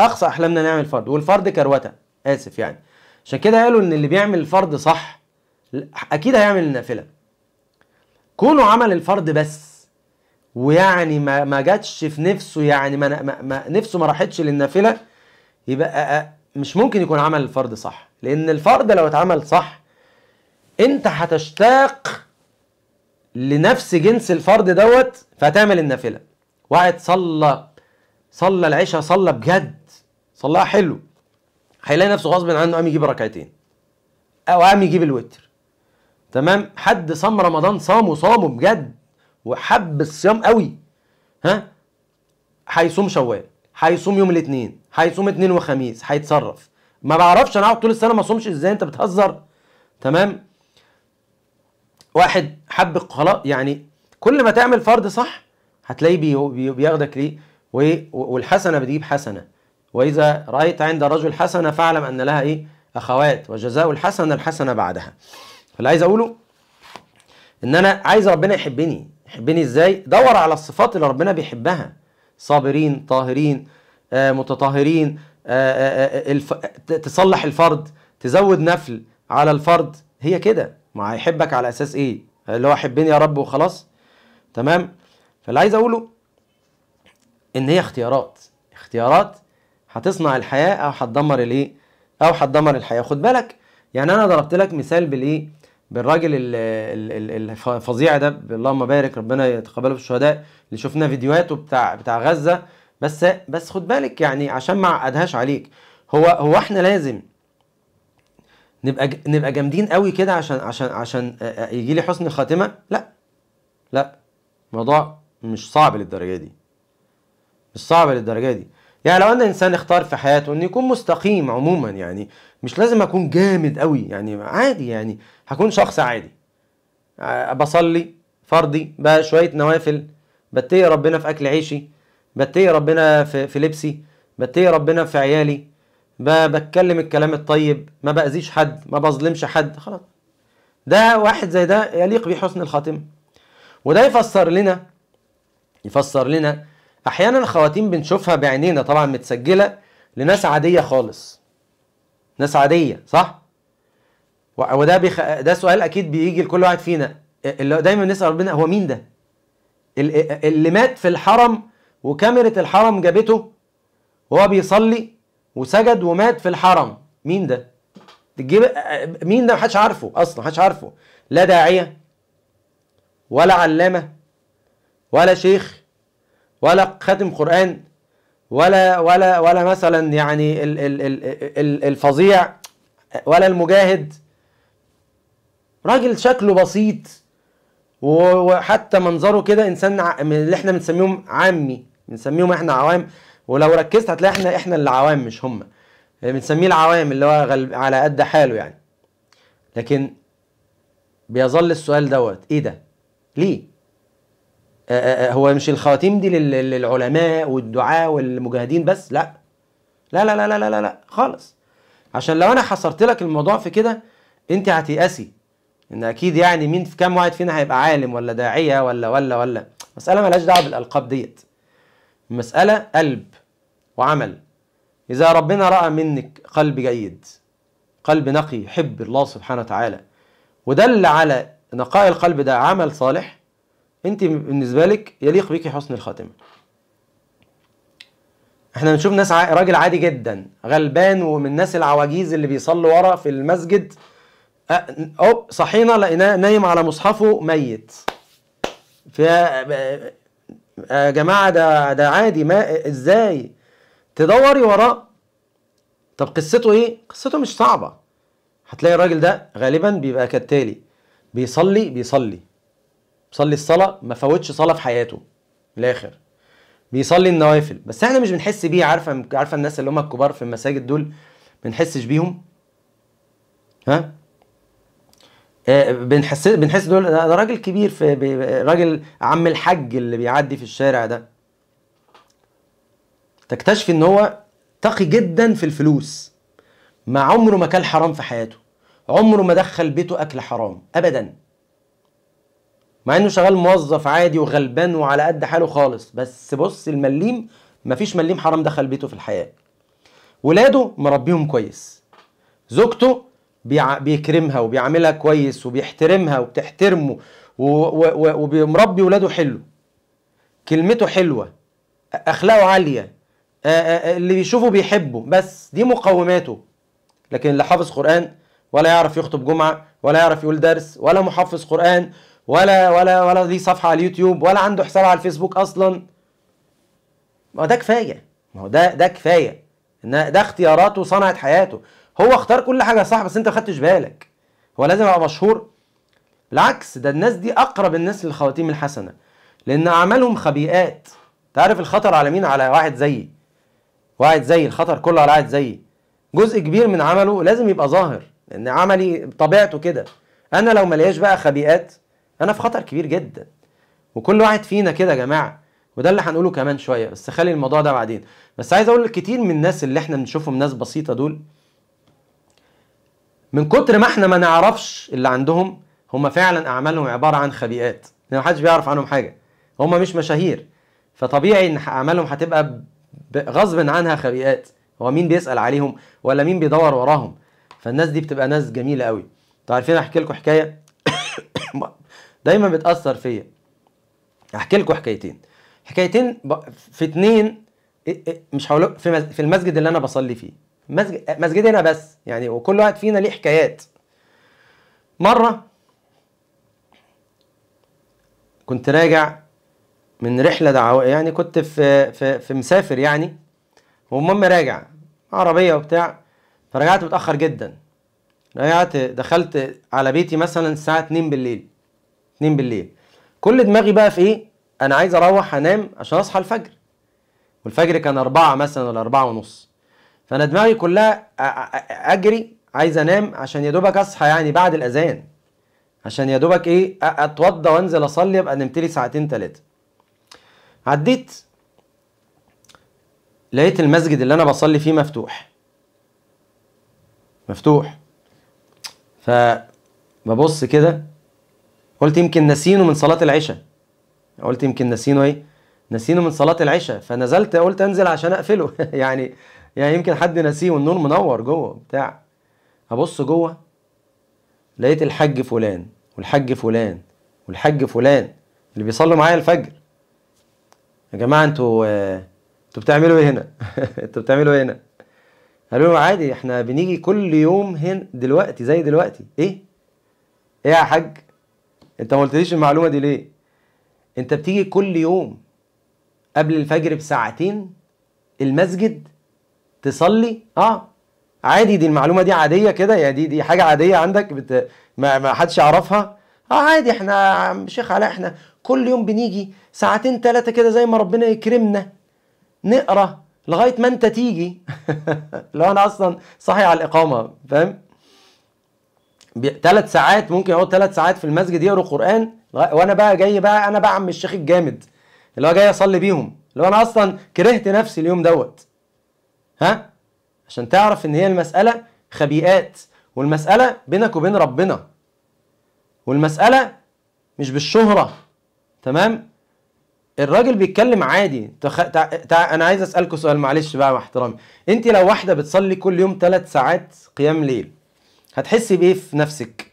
أقصى أحلامنا نعمل فرض والفرض كروتة آسف يعني عشان كده قالوا إن اللي بيعمل الفرض صح أكيد هيعمل النافلة كونه عمل الفرد بس ويعني ما ما جاتش في نفسه يعني ما, ما, ما نفسه ما راحتش للنافله يبقى مش ممكن يكون عمل الفرد صح لان الفرد لو اتعمل صح انت هتشتاق لنفس جنس الفرد دوت فهتعمل النافله واحد صلى صلى العشاء صلى بجد صلاها حلو هيلاقي نفسه غصب عنه قام يجيب ركعتين او قام يجيب الوتر تمام حد صام رمضان صامه صامه بجد وحب الصيام قوي ها هيصوم شوال هيصوم يوم الاثنين هيصوم اثنين وخميس هيتصرف ما بعرفش انا اقعد طول السنه ما اصومش ازاي انت بتهزر تمام واحد حب خلاص يعني كل ما تعمل فرض صح هتلاقيه بي بياخدك ليه والحسنه بتجيب حسنه واذا رايت عند رجل حسنه فاعلم ان لها ايه اخوات وجزاء الحسنه الحسنه بعدها فاللي عايز اقوله ان انا عايز ربنا يحبني يحبني ازاي دور على الصفات اللي ربنا بيحبها صابرين طاهرين آه، متطهرين آه، آه، تصلح الفرد تزود نفل على الفرد هي كده ما هيحبك على اساس ايه اللي هو حبني يا رب وخلاص تمام فاللي عايز اقوله ان هي اختيارات اختيارات هتصنع الحياه او هتدمر الايه او هتدمر الحياه خد بالك يعني انا ضربت لك مثال بالايه بالراجل الفظيع ده اللهم بارك ربنا يتقبله في الشهداء اللي شفنا فيديوهاته بتاع بتاع غزه بس بس خد بالك يعني عشان ما اعقدهاش عليك هو هو احنا لازم نبقى نبقى جامدين قوي كده عشان عشان عشان يجي لي حسن الخاتمه لا لا الموضوع مش صعب للدرجه دي مش صعب للدرجه دي يعني لو انا انسان اختار في حياته انه يكون مستقيم عموما يعني مش لازم اكون جامد قوي يعني عادي يعني هكون شخص عادي آه، بصلي فردي بقى شويه نوافل بتقي ربنا في اكل عيشي بتقي ربنا في, لبسي بتقي ربنا في عيالي بتكلم الكلام الطيب ما باذيش حد ما بظلمش حد خلاص ده واحد زي ده يليق بحسن الخاتمه وده يفسر لنا يفسر لنا احيانا الخواتيم بنشوفها بعينينا طبعا متسجله لناس عاديه خالص ناس عاديه صح وده بيخ... ده سؤال اكيد بيجي لكل واحد فينا اللي دايما نسال ربنا هو مين ده؟ اللي مات في الحرم وكاميرا الحرم جابته وهو بيصلي وسجد ومات في الحرم مين ده؟ تجيب مين ده محدش عارفه اصلا محدش عارفه لا داعيه ولا علامه ولا شيخ ولا خاتم قران ولا ولا ولا مثلا يعني الفظيع ولا المجاهد راجل شكله بسيط وحتى منظره كده انسان ع... اللي احنا بنسميهم عامي بنسميهم احنا عوام ولو ركزت هتلاقي احنا احنا اللي عوام مش هم بنسميه العوام اللي هو غل... على قد حاله يعني لكن بيظل السؤال دوت ايه ده ليه آآ آآ هو مش الخواتيم دي للعلماء والدعاة والمجاهدين بس لا لا لا لا لا لا لا خالص عشان لو انا حصرت لك الموضوع في كده انت هتيأسي ان اكيد يعني مين في كام واحد فينا هيبقى عالم ولا داعيه ولا ولا ولا مساله مالهاش دعوه بالالقاب ديت مساله قلب وعمل اذا ربنا راى منك قلب جيد قلب نقي يحب الله سبحانه وتعالى ودل على نقاء القلب ده عمل صالح انت بالنسبه لك يليق بك حسن الخاتمه احنا بنشوف ناس راجل عادي جدا غلبان ومن الناس العواجيز اللي بيصلوا ورا في المسجد أو صحينا لقيناه نايم على مصحفه ميت فيا يا جماعه ده ده عادي ما ازاي تدوري وراه طب قصته ايه قصته مش صعبه هتلاقي الراجل ده غالبا بيبقى كالتالي بيصلي بيصلي بيصلي الصلاه ما فوتش صلاه في حياته من الاخر بيصلي النوافل بس احنا مش بنحس بيه عارفه عارفه الناس اللي هم الكبار في المساجد دول بنحسش بيهم ها آه، بنحس بنحس دول ده راجل كبير في راجل عم الحج اللي بيعدي في الشارع ده تكتشف ان هو تقي جدا في الفلوس ما عمره ما كان حرام في حياته عمره ما دخل بيته اكل حرام ابدا مع انه شغال موظف عادي وغلبان وعلى قد حاله خالص بس بص المليم ما فيش مليم حرام دخل بيته في الحياه ولاده مربيهم كويس زوجته بيكرمها وبيعاملها كويس وبيحترمها وبتحترمه ومربي ولاده حلو كلمته حلوه اخلاقه عاليه اللي بيشوفه بيحبه بس دي مقوماته لكن اللي حافظ قران ولا يعرف يخطب جمعه ولا يعرف يقول درس ولا محفظ قران ولا ولا ولا ليه صفحه على اليوتيوب ولا عنده حساب على الفيسبوك اصلا ما ده كفايه ما هو ده ده كفايه ان ده اختياراته صنعت حياته هو اختار كل حاجه صح بس انت ما خدتش بالك هو لازم ابقى مشهور بالعكس ده الناس دي اقرب الناس للخواتيم الحسنه لان اعمالهم خبيئات تعرف الخطر على مين على واحد زيي واحد زيي الخطر كله على واحد زيي جزء كبير من عمله لازم يبقى ظاهر لان عملي طبيعته كده انا لو ملياش بقى خبيئات انا في خطر كبير جدا وكل واحد فينا كده يا جماعه وده اللي هنقوله كمان شويه بس خلي الموضوع ده بعدين بس عايز اقول كتير من الناس اللي احنا بنشوفهم ناس بسيطه دول من كتر ما احنا ما نعرفش اللي عندهم هم فعلا اعمالهم عباره عن خبيئات لان محدش بيعرف عنهم حاجه هم مش مشاهير فطبيعي ان اعمالهم هتبقى غصب عنها خبيئات هو مين بيسال عليهم ولا مين بيدور وراهم فالناس دي بتبقى ناس جميله قوي انتوا عارفين احكي لكم حكايه [COUGHS] دايما بتاثر فيا احكي لكم حكايتين حكايتين في اتنين مش هقول في المسجد اللي انا بصلي فيه مسجد مسجد هنا بس يعني وكل واحد فينا ليه حكايات مرة كنت راجع من رحلة دعوية يعني كنت في في في مسافر يعني والمهم راجع عربية وبتاع فرجعت متأخر جدا رجعت دخلت على بيتي مثلا الساعة 2 بالليل 2 بالليل كل دماغي بقى في ايه انا عايز اروح انام عشان اصحى الفجر والفجر كان أربعة مثلا ولا أربعة ونص فانا دماغي كلها اجري عايز انام عشان يا دوبك اصحى يعني بعد الاذان عشان يا دوبك ايه اتوضى وانزل اصلي ابقى نمت لي ساعتين ثلاثه عديت لقيت المسجد اللي انا بصلي فيه مفتوح مفتوح فببص كده قلت يمكن نسينه من صلاه العشاء قلت يمكن نسينه ايه نسينه من صلاه العشاء فنزلت قلت انزل عشان اقفله [LAUGHS] يعني يعني يمكن حد ناسيه والنور منور جوه بتاع هبص جوه لقيت الحاج فلان والحاج فلان والحاج فلان اللي بيصلي معايا الفجر يا جماعه انتوا انتوا بتعملوا ايه هنا [LAUGHS] انتوا بتعملوا ايه هنا قالوا له عادي احنا بنيجي كل يوم هنا دلوقتي زي دلوقتي ايه ايه يا حاج انت ما قلتليش المعلومه دي ليه انت بتيجي كل يوم قبل الفجر بساعتين المسجد تصلي اه عادي دي المعلومه دي عاديه كده يعني دي دي حاجه عاديه عندك بت... ما, ما حدش يعرفها اه عادي احنا شيخ علاء احنا كل يوم بنيجي ساعتين ثلاثه كده زي ما ربنا يكرمنا نقرا لغايه ما انت تيجي [LAUGHS] لو انا اصلا صاحي على الاقامه فاهم ثلاث ساعات ممكن اقعد ثلاث ساعات في المسجد يقرا قران وانا بقى جاي بقى انا بقى عم الشيخ الجامد اللي هو جاي اصلي بيهم اللي هو انا اصلا كرهت نفسي اليوم دوت ها عشان تعرف ان هي المساله خبيئات والمساله بينك وبين ربنا والمساله مش بالشهره تمام الراجل بيتكلم عادي تخ... تع... تع... انا عايز اسالكوا سؤال معلش بقى مع احترامي انت لو واحده بتصلي كل يوم ثلاث ساعات قيام ليل هتحسي بايه في نفسك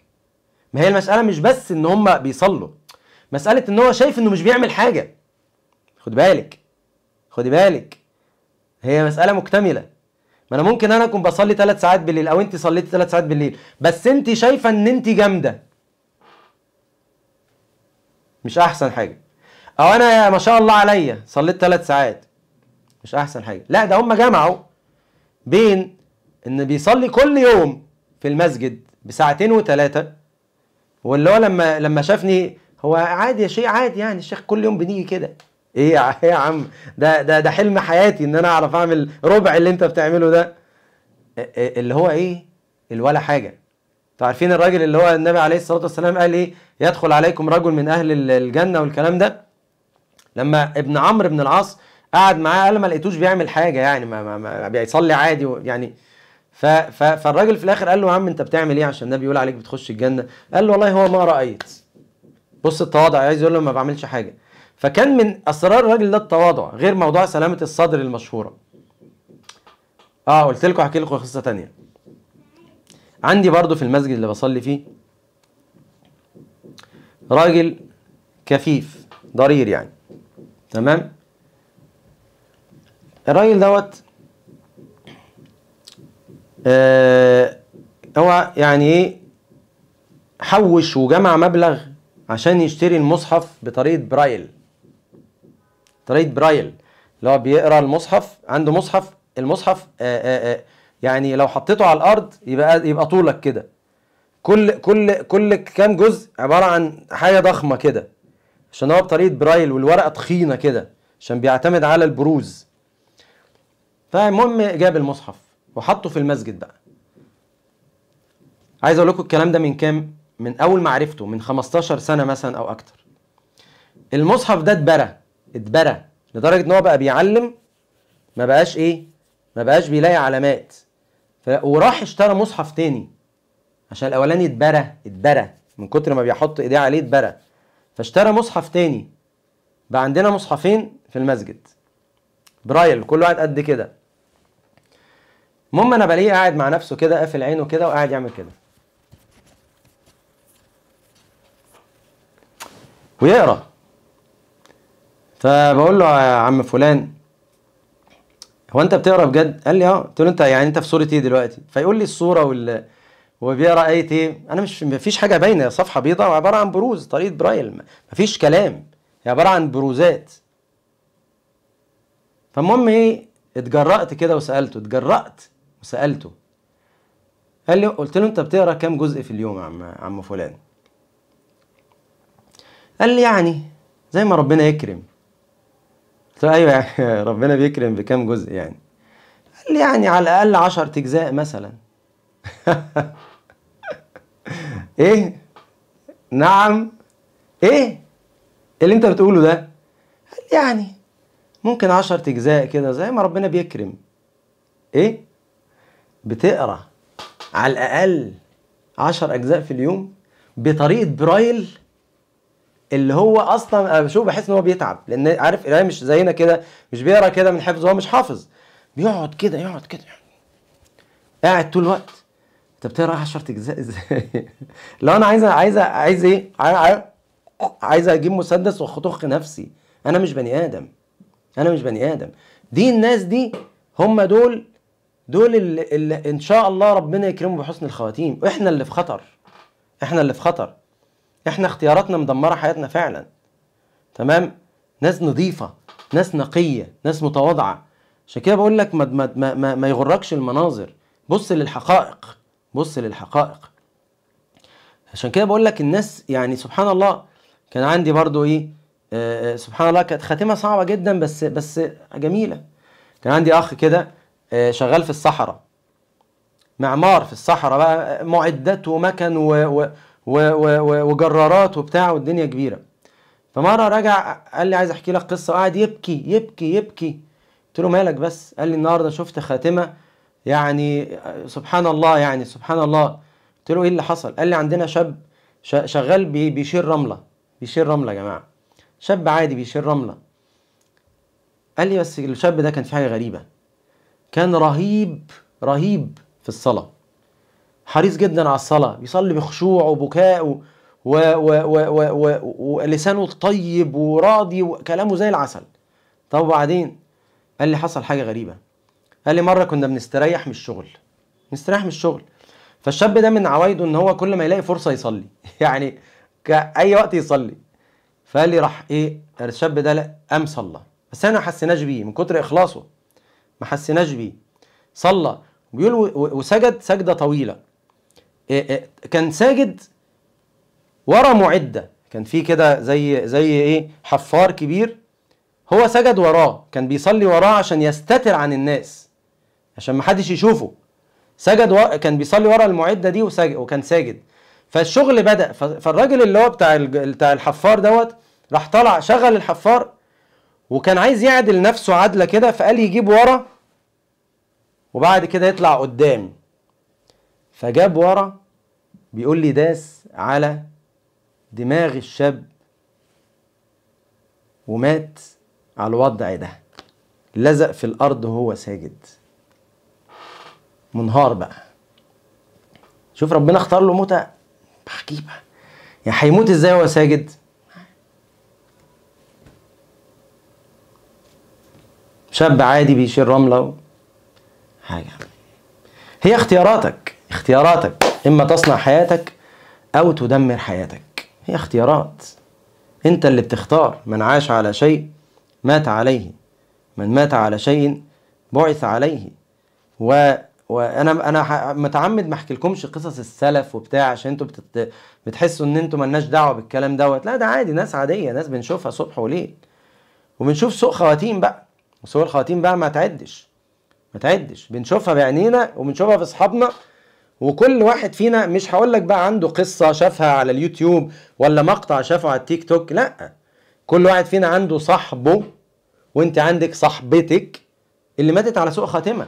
ما هي المساله مش بس ان هم بيصلوا مساله ان هو شايف انه مش بيعمل حاجه خد بالك خد بالك هي مساله مكتمله ما انا ممكن انا اكون بصلي ثلاث ساعات بالليل او انت صليتي ثلاث ساعات بالليل بس انت شايفه ان انت جامده مش احسن حاجه او انا ما شاء الله عليا صليت ثلاث ساعات مش احسن حاجه لا ده هم جمعوا بين ان بيصلي كل يوم في المسجد بساعتين وثلاثه واللي هو لما لما شافني هو عادي شيء عادي يعني الشيخ كل يوم بنيجي كده إيه, [LAUGHS] ايه يا عم ده ده ده حلم حياتي ان انا اعرف اعمل ربع اللي انت بتعمله ده اللي هو ايه الولا حاجه انتوا عارفين الراجل اللي هو النبي عليه الصلاه والسلام قال ايه يدخل عليكم رجل من اهل الجنه والكلام ده لما ابن عمرو بن العاص قعد معاه قال ما لقيتوش بيعمل حاجه يعني ما, ما, ما بيصلي عادي يعني ف ف فالراجل في الاخر قال له يا عم انت بتعمل ايه عشان النبي يقول عليك بتخش الجنه قال له والله هو ما رايت بص التواضع عايز يقول له ما بعملش حاجه فكان من اسرار الراجل ده التواضع غير موضوع سلامه الصدر المشهوره اه قلت لكم احكي لكم قصه تانية عندي برضو في المسجد اللي بصلي فيه راجل كفيف ضرير يعني تمام الراجل دوت آه هو يعني ايه حوش وجمع مبلغ عشان يشتري المصحف بطريقه برايل طريقه برايل اللي هو بيقرا المصحف عنده مصحف المصحف آآ آه، آآ آه، آه، يعني لو حطيته على الارض يبقى يبقى طولك كده كل كل كل كام جزء عباره عن حاجه ضخمه كده عشان هو بطريقه برايل والورقه تخينه كده عشان بيعتمد على البروز فالمهم جاب المصحف وحطه في المسجد بقى عايز اقول لكم الكلام ده من كام من اول ما عرفته من 15 سنه مثلا او اكتر المصحف ده اتبرى اتبرى لدرجه ان هو بقى بيعلم ما بقاش ايه ما بقاش بيلاقي علامات ف... وراح اشترى مصحف تاني عشان الاولاني اتبرى اتبرى من كتر ما بيحط ايديه عليه اتبرى فاشترى مصحف تاني بقى عندنا مصحفين في المسجد برايل كل واحد قد كده المهم انا بلاقيه قاعد مع نفسه كده قافل عينه كده وقاعد يعمل كده ويقرا فبقول له يا عم فلان هو انت بتقرا بجد؟ قال لي اه قلت له انت يعني انت في صوره ايه دلوقتي؟ فيقول لي الصوره وال وبيقرا ايه ايه؟ انا مش مفيش حاجه باينه صفحه بيضاء عباره عن بروز طريقه برايل مفيش كلام هي عباره عن بروزات فالمهم ايه اتجرأت كده وسالته اتجرأت وسالته قال لي قلت له انت بتقرا كام جزء في اليوم يا عم عم فلان قال لي يعني زي ما ربنا يكرم قلت له ايوه يعني ربنا بيكرم بكام جزء يعني قال لي يعني على الاقل 10 اجزاء مثلا [LAUGHS] ايه نعم ايه اللي انت بتقوله ده قال لي يعني ممكن 10 اجزاء كده زي ما ربنا بيكرم ايه بتقرا على الاقل 10 اجزاء في اليوم بطريقه برايل اللي هو اصلا انا بشوف بحس ان هو بيتعب لان عارف قرايه مش زينا كده مش بيقرا كده من حفظ هو مش حافظ بيقعد كده يقعد كده قاعد طول الوقت انت بتقرا 10 اجزاء ازاي؟ [LAUGHS] لو انا عايز عايز عايز ايه؟ عايز اجيب مسدس واخطخ نفسي انا مش بني ادم انا مش بني ادم دي الناس دي هم دول دول اللي, اللي ان شاء الله ربنا يكرمه بحسن الخواتيم احنا اللي في خطر احنا اللي في خطر احنا اختياراتنا مدمره حياتنا فعلا تمام ناس نظيفه ناس نقيه ناس متواضعه عشان كده بقول لك ما, ما, ما, ما يغركش المناظر بص للحقائق بص للحقائق عشان كده بقول لك الناس يعني سبحان الله كان عندي برضو ايه آه، آه، سبحان الله كانت خاتمه صعبه جدا بس بس جميله كان عندي اخ كده آه، شغال في الصحراء معمار في الصحراء بقى معدات ومكن و, و و و وجرارات وبتاع والدنيا كبيره فمره رجع قال لي عايز احكي لك قصه وقعد يبكي يبكي يبكي قلت له مالك بس قال لي النهارده شفت خاتمه يعني سبحان الله يعني سبحان الله قلت له ايه اللي حصل قال لي عندنا شاب شغال بيشيل رمله بيشيل رمله يا جماعه شاب عادي بيشيل رمله قال لي بس الشاب ده كان في حاجه غريبه كان رهيب رهيب في الصلاه حريص جدا على الصلاة بيصلي بخشوع وبكاء و... و... و... و... ولسانه طيب وراضي وكلامه زي العسل طب وبعدين قال لي حصل حاجة غريبة قال لي مرة كنا بنستريح من الشغل بنستريح من الشغل فالشاب ده من عوايده ان هو كل ما يلاقي فرصة يصلي [LAUGHS] يعني كاي وقت يصلي فقال لي راح ايه الشاب ده لا قام صلى بس انا ما حسيناش بيه من كتر اخلاصه ما حسيناش بيه صلى بيقول وسجد سجده طويله إيه، إيه، كان ساجد ورا معده كان في كده زي زي ايه حفار كبير هو سجد وراه كان بيصلي وراه عشان يستتر عن الناس عشان ما حدش يشوفه سجد و... كان بيصلي ورا المعده دي وسجد وكان ساجد فالشغل بدا فالراجل اللي هو بتاع ال... بتاع الحفار دوت راح طلع شغل الحفار وكان عايز يعدل نفسه عدله كده فقال يجيب ورا وبعد كده يطلع قدام فجاب ورا بيقول لي داس على دماغ الشاب ومات على الوضع ده لزق في الارض وهو ساجد منهار بقى شوف ربنا اختار له موتة عجيبة يعني هيموت ازاي وهو ساجد شاب عادي بيشيل رملة حاجة هي اختياراتك اختياراتك اما تصنع حياتك او تدمر حياتك هي اختيارات انت اللي بتختار من عاش على شيء مات عليه من مات على شيء بعث عليه و وانا انا متعمد ما احكيلكمش قصص السلف وبتاع عشان انتوا بتت... بتحسوا ان انتوا ملناش دعوه بالكلام دوت لا ده عادي ناس عاديه ناس بنشوفها صبح وليل وبنشوف سوق خواتيم بقى وسوق الخواتيم بقى ما تعدش ما تعدش بنشوفها بعينينا وبنشوفها في اصحابنا وكل واحد فينا مش هقول لك بقى عنده قصه شافها على اليوتيوب ولا مقطع شافه على التيك توك لا كل واحد فينا عنده صاحبه وانت عندك صاحبتك اللي ماتت على سوء خاتمه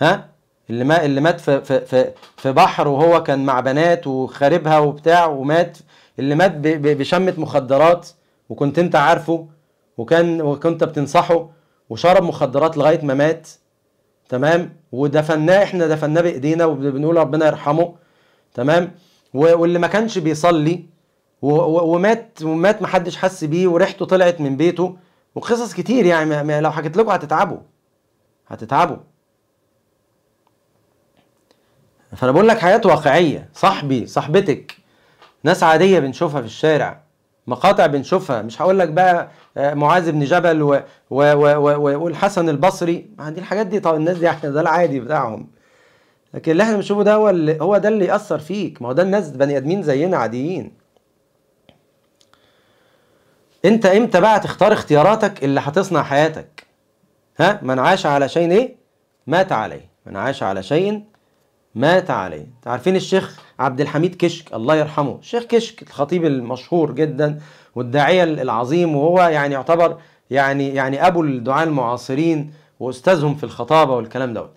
ها اللي ما اللي مات في في في, في بحر وهو كان مع بنات وخاربها وبتاع ومات اللي مات بشمه مخدرات وكنت انت عارفه وكان وكنت بتنصحه وشرب مخدرات لغايه ما مات تمام ودفناه احنا دفناه بايدينا وبنقول ربنا يرحمه تمام واللي ما كانش بيصلي ومات ومات ما حدش حس بيه وريحته طلعت من بيته وقصص كتير يعني لو حكيت لكم هتتعبوا هتتعبوا فانا بقول لك حياه واقعيه صاحبي صاحبتك ناس عاديه بنشوفها في الشارع مقاطع بنشوفها مش هقول لك بقى آه، معاذ بن جبل و... و... و... والحسن البصري دي الحاجات دي طب الناس دي احنا يعني ده العادي بتاعهم لكن اللي احنا بنشوفه ده هو اللي هو ده اللي يأثر فيك ما هو ده الناس بني ادمين زينا عاديين انت امتى بقى تختار اختياراتك اللي هتصنع حياتك ها من عاش على شيء ايه مات عليه من عاش على شيء مات عليه عارفين الشيخ عبد الحميد كشك الله يرحمه الشيخ كشك الخطيب المشهور جدا والداعية العظيم وهو يعني يعتبر يعني يعني أبو الدعاء المعاصرين وأستاذهم في الخطابة والكلام دوت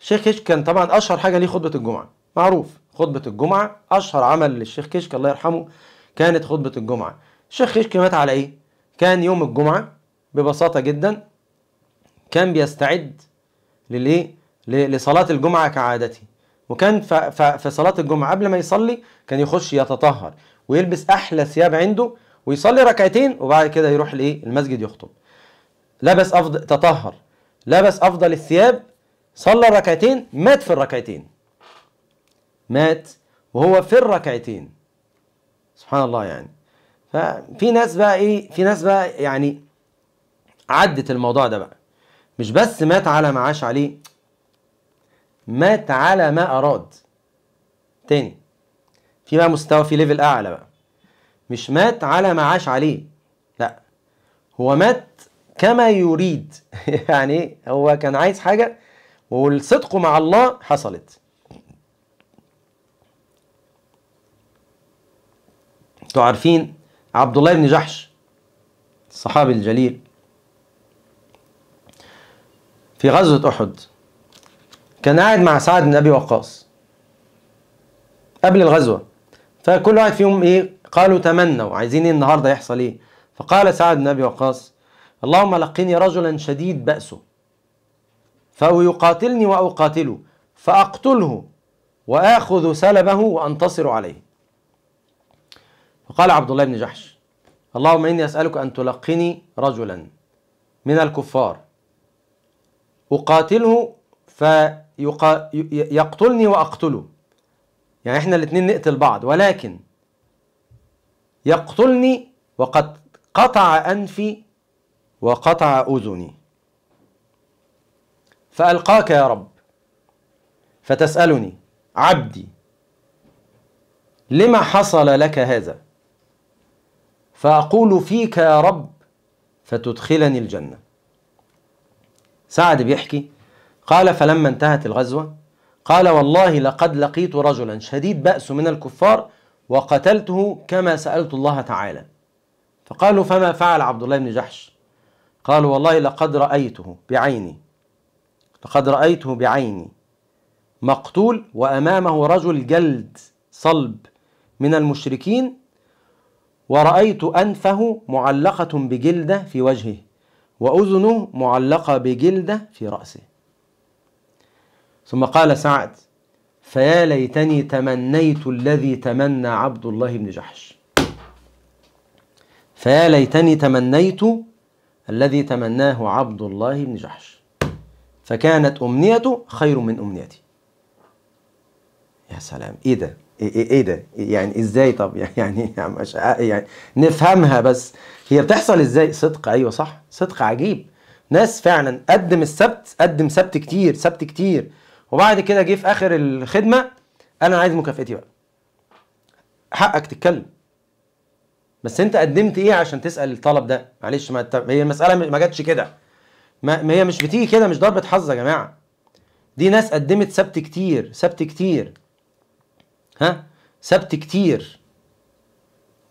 الشيخ كشك كان طبعا أشهر حاجة ليه خطبة الجمعة معروف خطبة الجمعة أشهر عمل للشيخ كشك الله يرحمه كانت خطبة الجمعة الشيخ كشك مات على إيه؟ كان يوم الجمعة ببساطة جدا كان بيستعد للإيه؟ لصلاة الجمعة كعادته وكان في صلاه الجمعه قبل ما يصلي كان يخش يتطهر ويلبس احلى ثياب عنده ويصلي ركعتين وبعد كده يروح لايه المسجد يخطب لبس افضل تطهر لبس افضل الثياب صلى ركعتين مات في الركعتين مات وهو في الركعتين سبحان الله يعني ففي ناس بقى ايه في ناس بقى يعني عدت الموضوع ده بقى مش بس مات على ما عاش عليه مات على ما أراد تاني في بقى مستوى في ليفل أعلى بقى مش مات على ما عاش عليه لا هو مات كما يريد [LAUGHS] يعني ايه هو كان عايز حاجة والصدق مع الله حصلت انتوا عارفين عبد الله بن جحش الصحابي الجليل في غزوة أحد كان قاعد مع سعد بن ابي وقاص قبل الغزوه فكل واحد فيهم ايه قالوا تمنوا عايزين ايه النهارده يحصل ايه فقال سعد بن ابي وقاص اللهم لقني رجلا شديد بأسه فهو يقاتلني وأقاتله فأقتله وآخذ سلبه وأنتصر عليه فقال عبد الله بن جحش اللهم إني أسألك أن تلقني رجلا من الكفار أقاتله ف يقا يقتلني وأقتله يعني احنا الاثنين نقتل بعض ولكن يقتلني وقد قطع أنفي وقطع أذني فألقاك يا رب فتسألني عبدي لما حصل لك هذا فأقول فيك يا رب فتدخلني الجنة سعد بيحكي قال فلما انتهت الغزوة قال والله لقد لقيت رجلا شديد بأس من الكفار وقتلته كما سألت الله تعالى فقالوا فما فعل عبد الله بن جحش قالوا والله لقد رأيته بعيني لقد رأيته بعيني مقتول وأمامه رجل جلد صلب من المشركين ورأيت أنفه معلقة بجلدة في وجهه وأذنه معلقة بجلدة في رأسه ثم قال سعد فيا ليتني تمنيت الذي تمنى عبد الله بن جحش فيا ليتني تمنيت الذي تمناه عبد الله بن جحش فكانت أمنيته خير من أمنيتي يا سلام إيه ده إيه, إيه, إيه ده يعني إزاي طب [LAUGHS] يعني, مش يعني نفهمها بس هي بتحصل إزاي صدق أيوة صح صدق عجيب ناس فعلا قدم السبت قدم سبت كتير سبت كتير وبعد كده جه في اخر الخدمه قال انا عايز مكافئتي بقى حقك تتكلم بس انت قدمت ايه عشان تسال الطلب ده معلش ما هي المساله ما جاتش كده ما هي مش بتيجي كده مش ضربه حظ يا جماعه دي ناس قدمت سبت كتير سبت كتير ها سبت كتير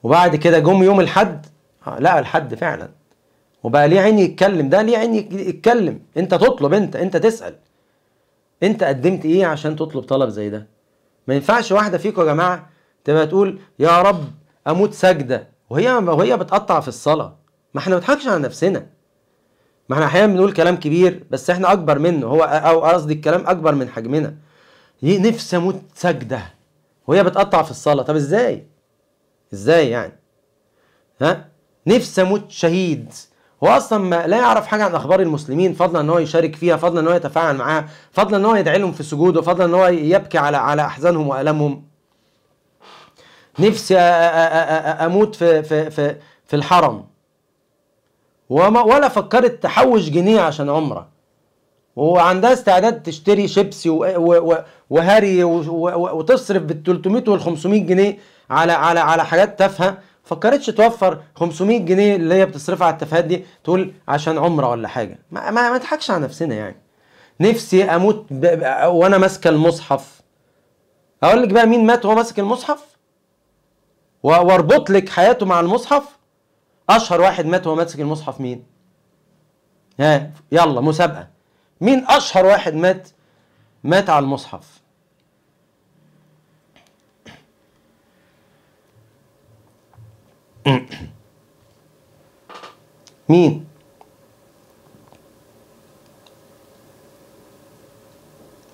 وبعد كده جم يوم الحد آه، لا الحد فعلا وبقى ليه عيني يتكلم ده ليه عيني يتكلم انت تطلب انت انت تسال انت قدمت ايه عشان تطلب طلب زي ده ما ينفعش واحده فيكم يا جماعه تبقى تقول يا رب اموت سجده وهي وهي بتقطع في الصلاه ما احنا ما بنضحكش على نفسنا ما احنا احيانا بنقول كلام كبير بس احنا اكبر منه هو او قصدي الكلام اكبر من حجمنا نفسي اموت سجده وهي بتقطع في الصلاه طب ازاي ازاي يعني ها نفسي اموت شهيد هو اصلا ما لا يعرف حاجه عن اخبار المسلمين فضلا ان هو يشارك فيها فضلا ان هو يتفاعل معاها فضلا ان هو يدعي لهم في سجوده فضلا ان هو يبكي على على احزانهم والامهم نفسي اموت في في في في الحرم وما ولا فكرت تحوش جنيه عشان عمره وعندها استعداد تشتري شيبسي وهاري وتصرف بال 300 وال 500 جنيه على على على حاجات تافهه فكرتش توفر 500 جنيه اللي هي بتصرفها على التفاهات دي تقول عشان عمره ولا حاجه ما ما, ما تحكش على نفسنا يعني نفسي اموت ب... ب... وانا ماسكه المصحف اقول لك بقى مين مات وهو ماسك المصحف واربط لك حياته مع المصحف اشهر واحد مات وهو ماسك المصحف مين ها يلا مسابقه مين اشهر واحد مات مات على المصحف مين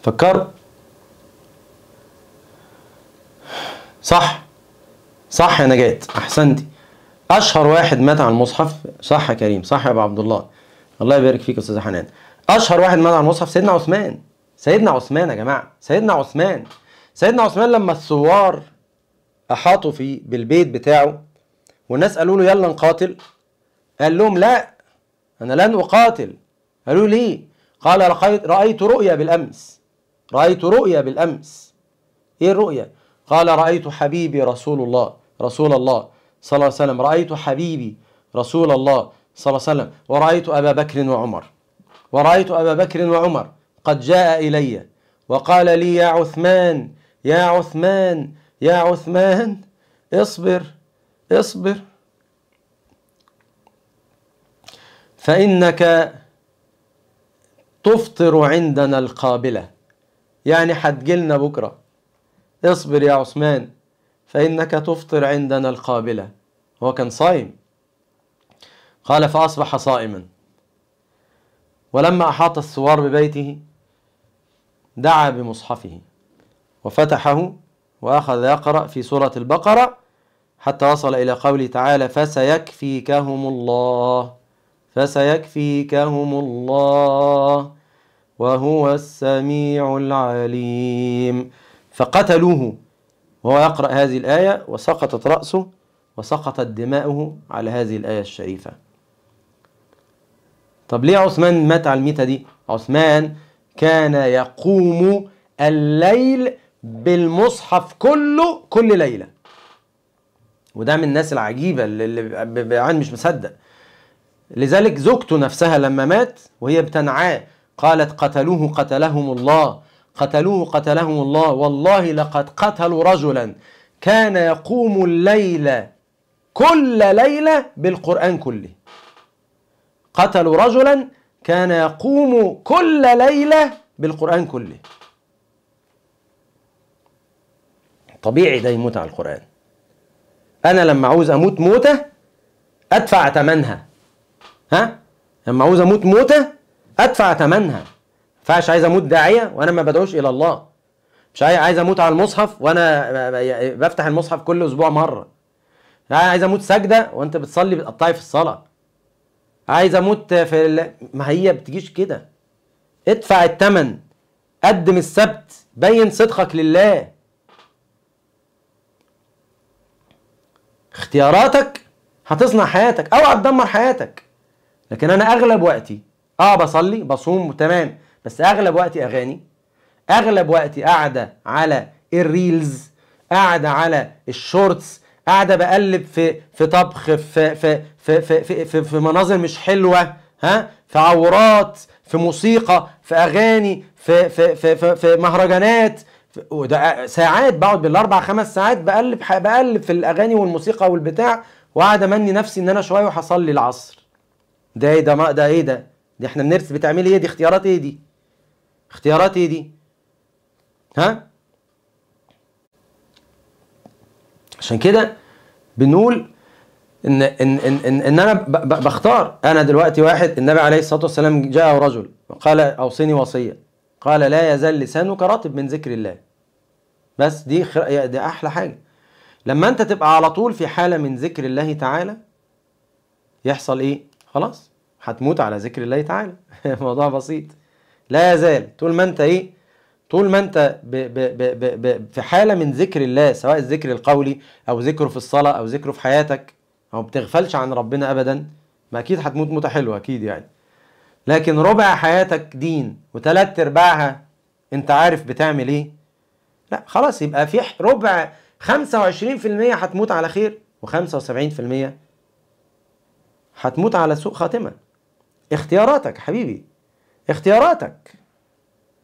فكر صح صح يا نجاة احسنتي اشهر واحد مات على المصحف صح يا كريم صح يا ابو عبد الله الله يبارك فيك يا استاذ حنان اشهر واحد مات على المصحف سيدنا عثمان سيدنا عثمان يا جماعه سيدنا عثمان سيدنا عثمان لما الثوار احاطوا فيه بالبيت بتاعه والناس قالوا له يلا نقاتل قال لهم لا أنا لن أقاتل قالوا ليه قال رأيت رؤيا بالأمس رأيت رؤيا بالأمس إيه الرؤيا قال رأيت حبيبي رسول الله رسول الله صلى الله عليه وسلم رأيت حبيبي رسول الله صلى الله عليه وسلم ورأيت أبا بكر وعمر ورأيت أبا بكر وعمر قد جاء إلي وقال لي يا عثمان يا عثمان يا عثمان اصبر اصبر فإنك تفطر عندنا القابلة يعني حتجلنا بكرة اصبر يا عثمان فإنك تفطر عندنا القابلة هو كان صايم قال فأصبح صائما ولما أحاط الثوار ببيته دعا بمصحفه وفتحه وأخذ يقرأ في سورة البقرة حتى وصل إلى قوله تعالى فسيكفيكهم الله فسيكفيكهم الله وهو السميع العليم فقتلوه وهو يقرأ هذه الآية وسقطت رأسه وسقطت دماؤه على هذه الآية الشريفة طب ليه عثمان مات على الميتة دي؟ عثمان كان يقوم الليل بالمصحف كله كل ليله وده من الناس العجيبه اللي بعين مش مصدق لذلك زوجته نفسها لما مات وهي بتنعاه قالت قتلوه قتلهم الله قتلوه قتلهم الله والله لقد قتلوا رجلا كان يقوم الليل كل ليله بالقران كله قتلوا رجلا كان يقوم كل ليله بالقران كله طبيعي ده يموت على القران انا لما عاوز اموت موته ادفع ثمنها ها لما عاوز اموت موته ادفع ثمنها ينفعش عايز اموت داعيه وانا ما بدعوش الى الله مش عايز اموت على المصحف وانا بفتح المصحف كل اسبوع مره عايز اموت سجده وانت بتصلي بتقطعي في الصلاه عايز اموت في ال... ما هي بتجيش كده ادفع الثمن قدم السبت بين صدقك لله اختياراتك هتصنع حياتك او هتدمر حياتك لكن انا اغلب وقتي اه بصلي بصوم تمام بس اغلب وقتي اغاني اغلب وقتي قاعده على الريلز قاعده على الشورتس قاعده بقلب في في طبخ في في في في, في, في, في مناظر مش حلوه ها في عورات في موسيقى في اغاني في في في, في, في مهرجانات وده ساعات بقعد بالاربع خمس ساعات بقلب بقلب في الاغاني والموسيقى والبتاع وقعد امني نفسي ان انا شويه وهصلي العصر ده ايه ده ما ده ايه ده دي احنا بنرسم بتعمل ايه دي اختيارات ايه دي اختيارات ايه دي ها عشان كده بنقول ان ان ان ان, إن انا بختار انا دلوقتي واحد النبي عليه الصلاه والسلام جاء رجل قال اوصني وصيه قال لا يزال لسانك رطب من ذكر الله بس دي خر... دي احلى حاجه لما انت تبقى على طول في حاله من ذكر الله تعالى يحصل ايه خلاص هتموت على ذكر الله تعالى الموضوع [LAUGHS] بسيط لا يزال طول ما انت ايه طول ما انت ب ب ب ب ب في حاله من ذكر الله سواء الذكر القولي او ذكره في الصلاه او ذكره في حياتك او بتغفلش عن ربنا ابدا ما اكيد هتموت موته حلوه اكيد يعني لكن ربع حياتك دين وثلاث ارباعها انت عارف بتعمل ايه لا خلاص يبقى في ربع 25% هتموت على خير و75% هتموت على سوء خاتمة اختياراتك حبيبي اختياراتك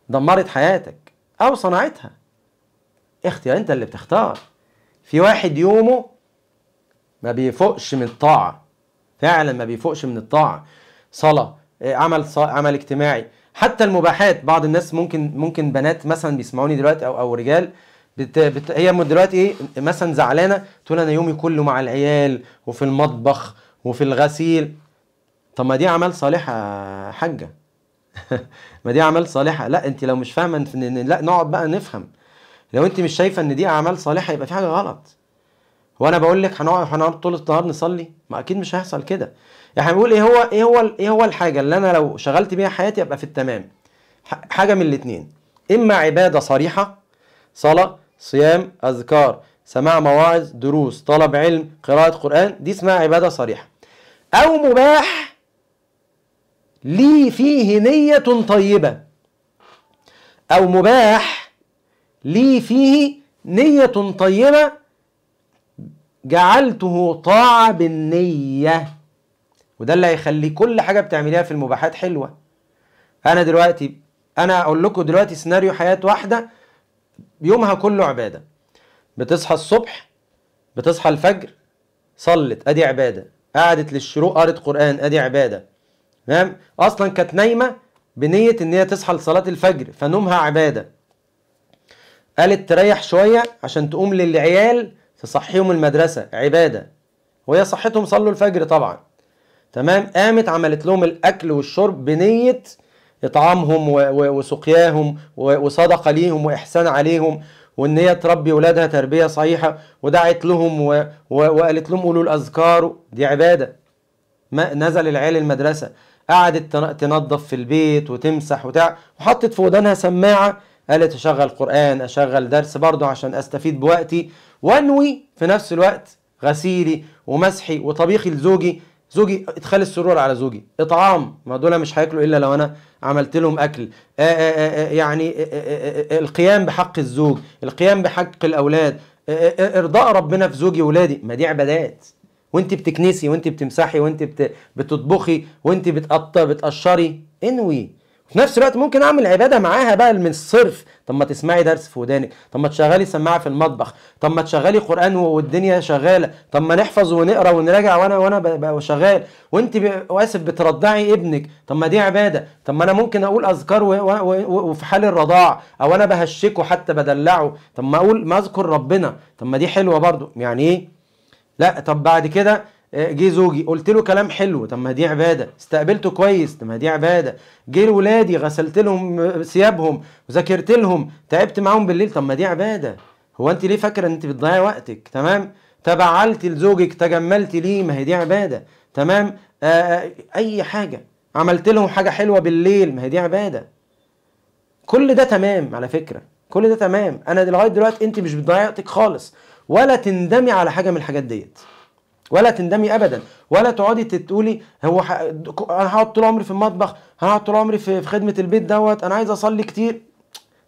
دمرت حياتك أو صنعتها اختيار أنت اللي بتختار في واحد يومه ما بيفوقش من الطاعة فعلا ما بيفوقش من الطاعة صلاة آه، عمل عمل اجتماعي حتى المباحات بعض الناس ممكن ممكن بنات مثلا بيسمعوني دلوقتي او او رجال بت... بت... هي دلوقتي ايه مثلا زعلانه تقول انا يومي كله مع العيال وفي المطبخ وفي الغسيل طب ما دي اعمال صالحه يا حاجه [LAUGHS] ما دي اعمال صالحه لا انت لو مش فاهمه لا نقعد بقى نفهم لو انت مش شايفه ان دي اعمال صالحه يبقى في حاجه غلط هو انا بقول لك هنقعد هنقعد طول النهار نصلي ما اكيد مش هيحصل كده يعني بيقول ايه هو ايه هو ايه هو الحاجه اللي انا لو شغلت بيها حياتي ابقى في التمام حاجه من الاثنين اما عباده صريحه صلاه صيام اذكار سماع مواعظ دروس طلب علم قراءه قران دي اسمها عباده صريحه او مباح لي فيه نيه طيبه او مباح لي فيه نيه طيبه جعلته طاعه بالنيه وده اللي هيخلي كل حاجه بتعمليها في المباحات حلوه انا دلوقتي انا اقول لكم دلوقتي سيناريو حياه واحده يومها كله عباده بتصحى الصبح بتصحى الفجر صلت ادي عباده قعدت للشروق قرت قران ادي عباده تمام اصلا كانت نايمه بنيه ان هي تصحى لصلاه الفجر فنومها عباده قالت تريح شويه عشان تقوم للعيال تصحيهم المدرسه عباده وهي صحتهم صلوا الفجر طبعا تمام قامت عملت لهم الاكل والشرب بنيه اطعامهم وسقياهم وصدقه ليهم واحسان عليهم وان هي تربي اولادها تربيه صحيحه ودعت لهم وقالت لهم قولوا الاذكار دي عباده ما نزل العيال المدرسه قعدت تنظف في البيت وتمسح وتع وحطت في ودانها سماعه قالت اشغل قران اشغل درس برضه عشان استفيد بوقتي وانوي في نفس الوقت غسيلي ومسحي وطبيخي لزوجي زوجي ادخال السرور على زوجي اطعام ما دول مش هياكلوا الا لو انا عملت لهم اكل آآ آه، آآ آه، آه، يعني آآ القيام بحق الزوج القيام بحق الاولاد ارضاء ربنا في زوجي وولادي ما دي عبادات وانت بتكنسي وانت بتمسحي وانت بتطبخي وانت بتقط بتقشري انوي في نفس الوقت ممكن اعمل عباده معاها بقى من الصرف طب ما تسمعي درس في ودانك طب ما تشغلي سماعه في المطبخ طب ما تشغلي قران والدنيا شغاله طب ما نحفظ ونقرا ونراجع وانا وانا شغال وانت واسف بترضعي ابنك طب ما دي عباده طب ما انا ممكن اقول اذكار وفي حال الرضاع او انا بهشكه حتى بدلعه طب ما اقول ما اذكر ربنا طب ما دي حلوه برضو يعني ايه لا طب بعد كده آه، جه زوجي قلت له كلام حلو طب ما دي عباده استقبلته كويس طب ما دي عباده جه ولادي غسلت لهم آه، ثيابهم ذاكرت لهم تعبت معاهم بالليل طب ما دي عباده هو انت ليه فاكره ان انت بتضيعي وقتك تمام تبعلت لزوجك تجملت ليه ما هي دي عباده تمام آه، اي حاجه عملت لهم حاجه حلوه بالليل ما هي دي عباده كل ده تمام على فكره كل ده تمام انا لغايه دلوقتي انت مش بتضيعي وقتك خالص ولا تندمي على حاجه من الحاجات ديت ولا تندمي ابدا ولا تقعدي تقولي هو انا هقعد طول عمري في المطبخ هقعد طول عمري في خدمه البيت دوت انا عايز اصلي كتير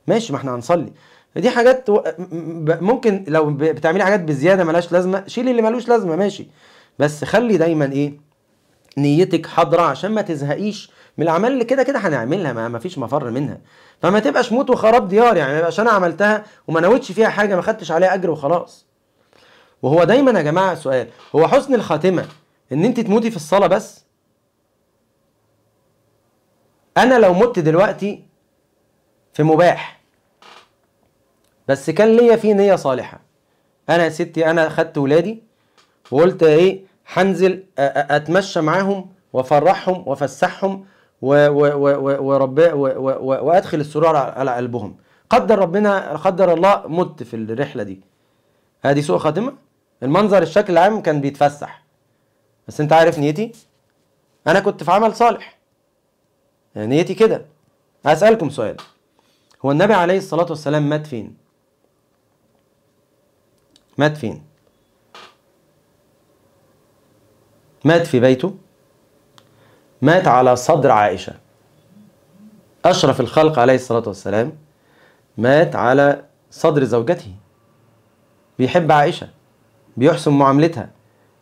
ماشي ما احنا هنصلي دي حاجات ممكن لو بتعملي حاجات بزياده ملهاش لازمه شيلي اللي ملوش لازمه ماشي بس خلي دايما ايه نيتك حاضره عشان ما تزهقيش من الاعمال اللي كده كده هنعملها ما فيش مفر منها فما تبقاش موت وخراب ديار يعني ما يبقاش انا عملتها وما نويتش فيها حاجه ما خدتش عليها اجر وخلاص وهو دايما يا جماعه سؤال هو حسن الخاتمه ان انت تموتي في الصلاه بس انا لو مت دلوقتي في مباح بس كان ليا فيه نيه صالحه انا يا ستي انا خدت ولادي وقلت ايه هنزل اتمشى معاهم وافرحهم وافسحهم ورب وادخل السرور على قلبهم قدر ربنا قدر الله مت في الرحله دي هذه سوء خاتمه المنظر الشكل العام كان بيتفسح بس انت عارف نيتي انا كنت في عمل صالح يعني نيتي كده هسألكم سؤال هو النبي عليه الصلاة والسلام مات فين مات فين مات في بيته مات على صدر عائشة أشرف الخلق عليه الصلاة والسلام مات على صدر زوجته بيحب عائشة بيحسن معاملتها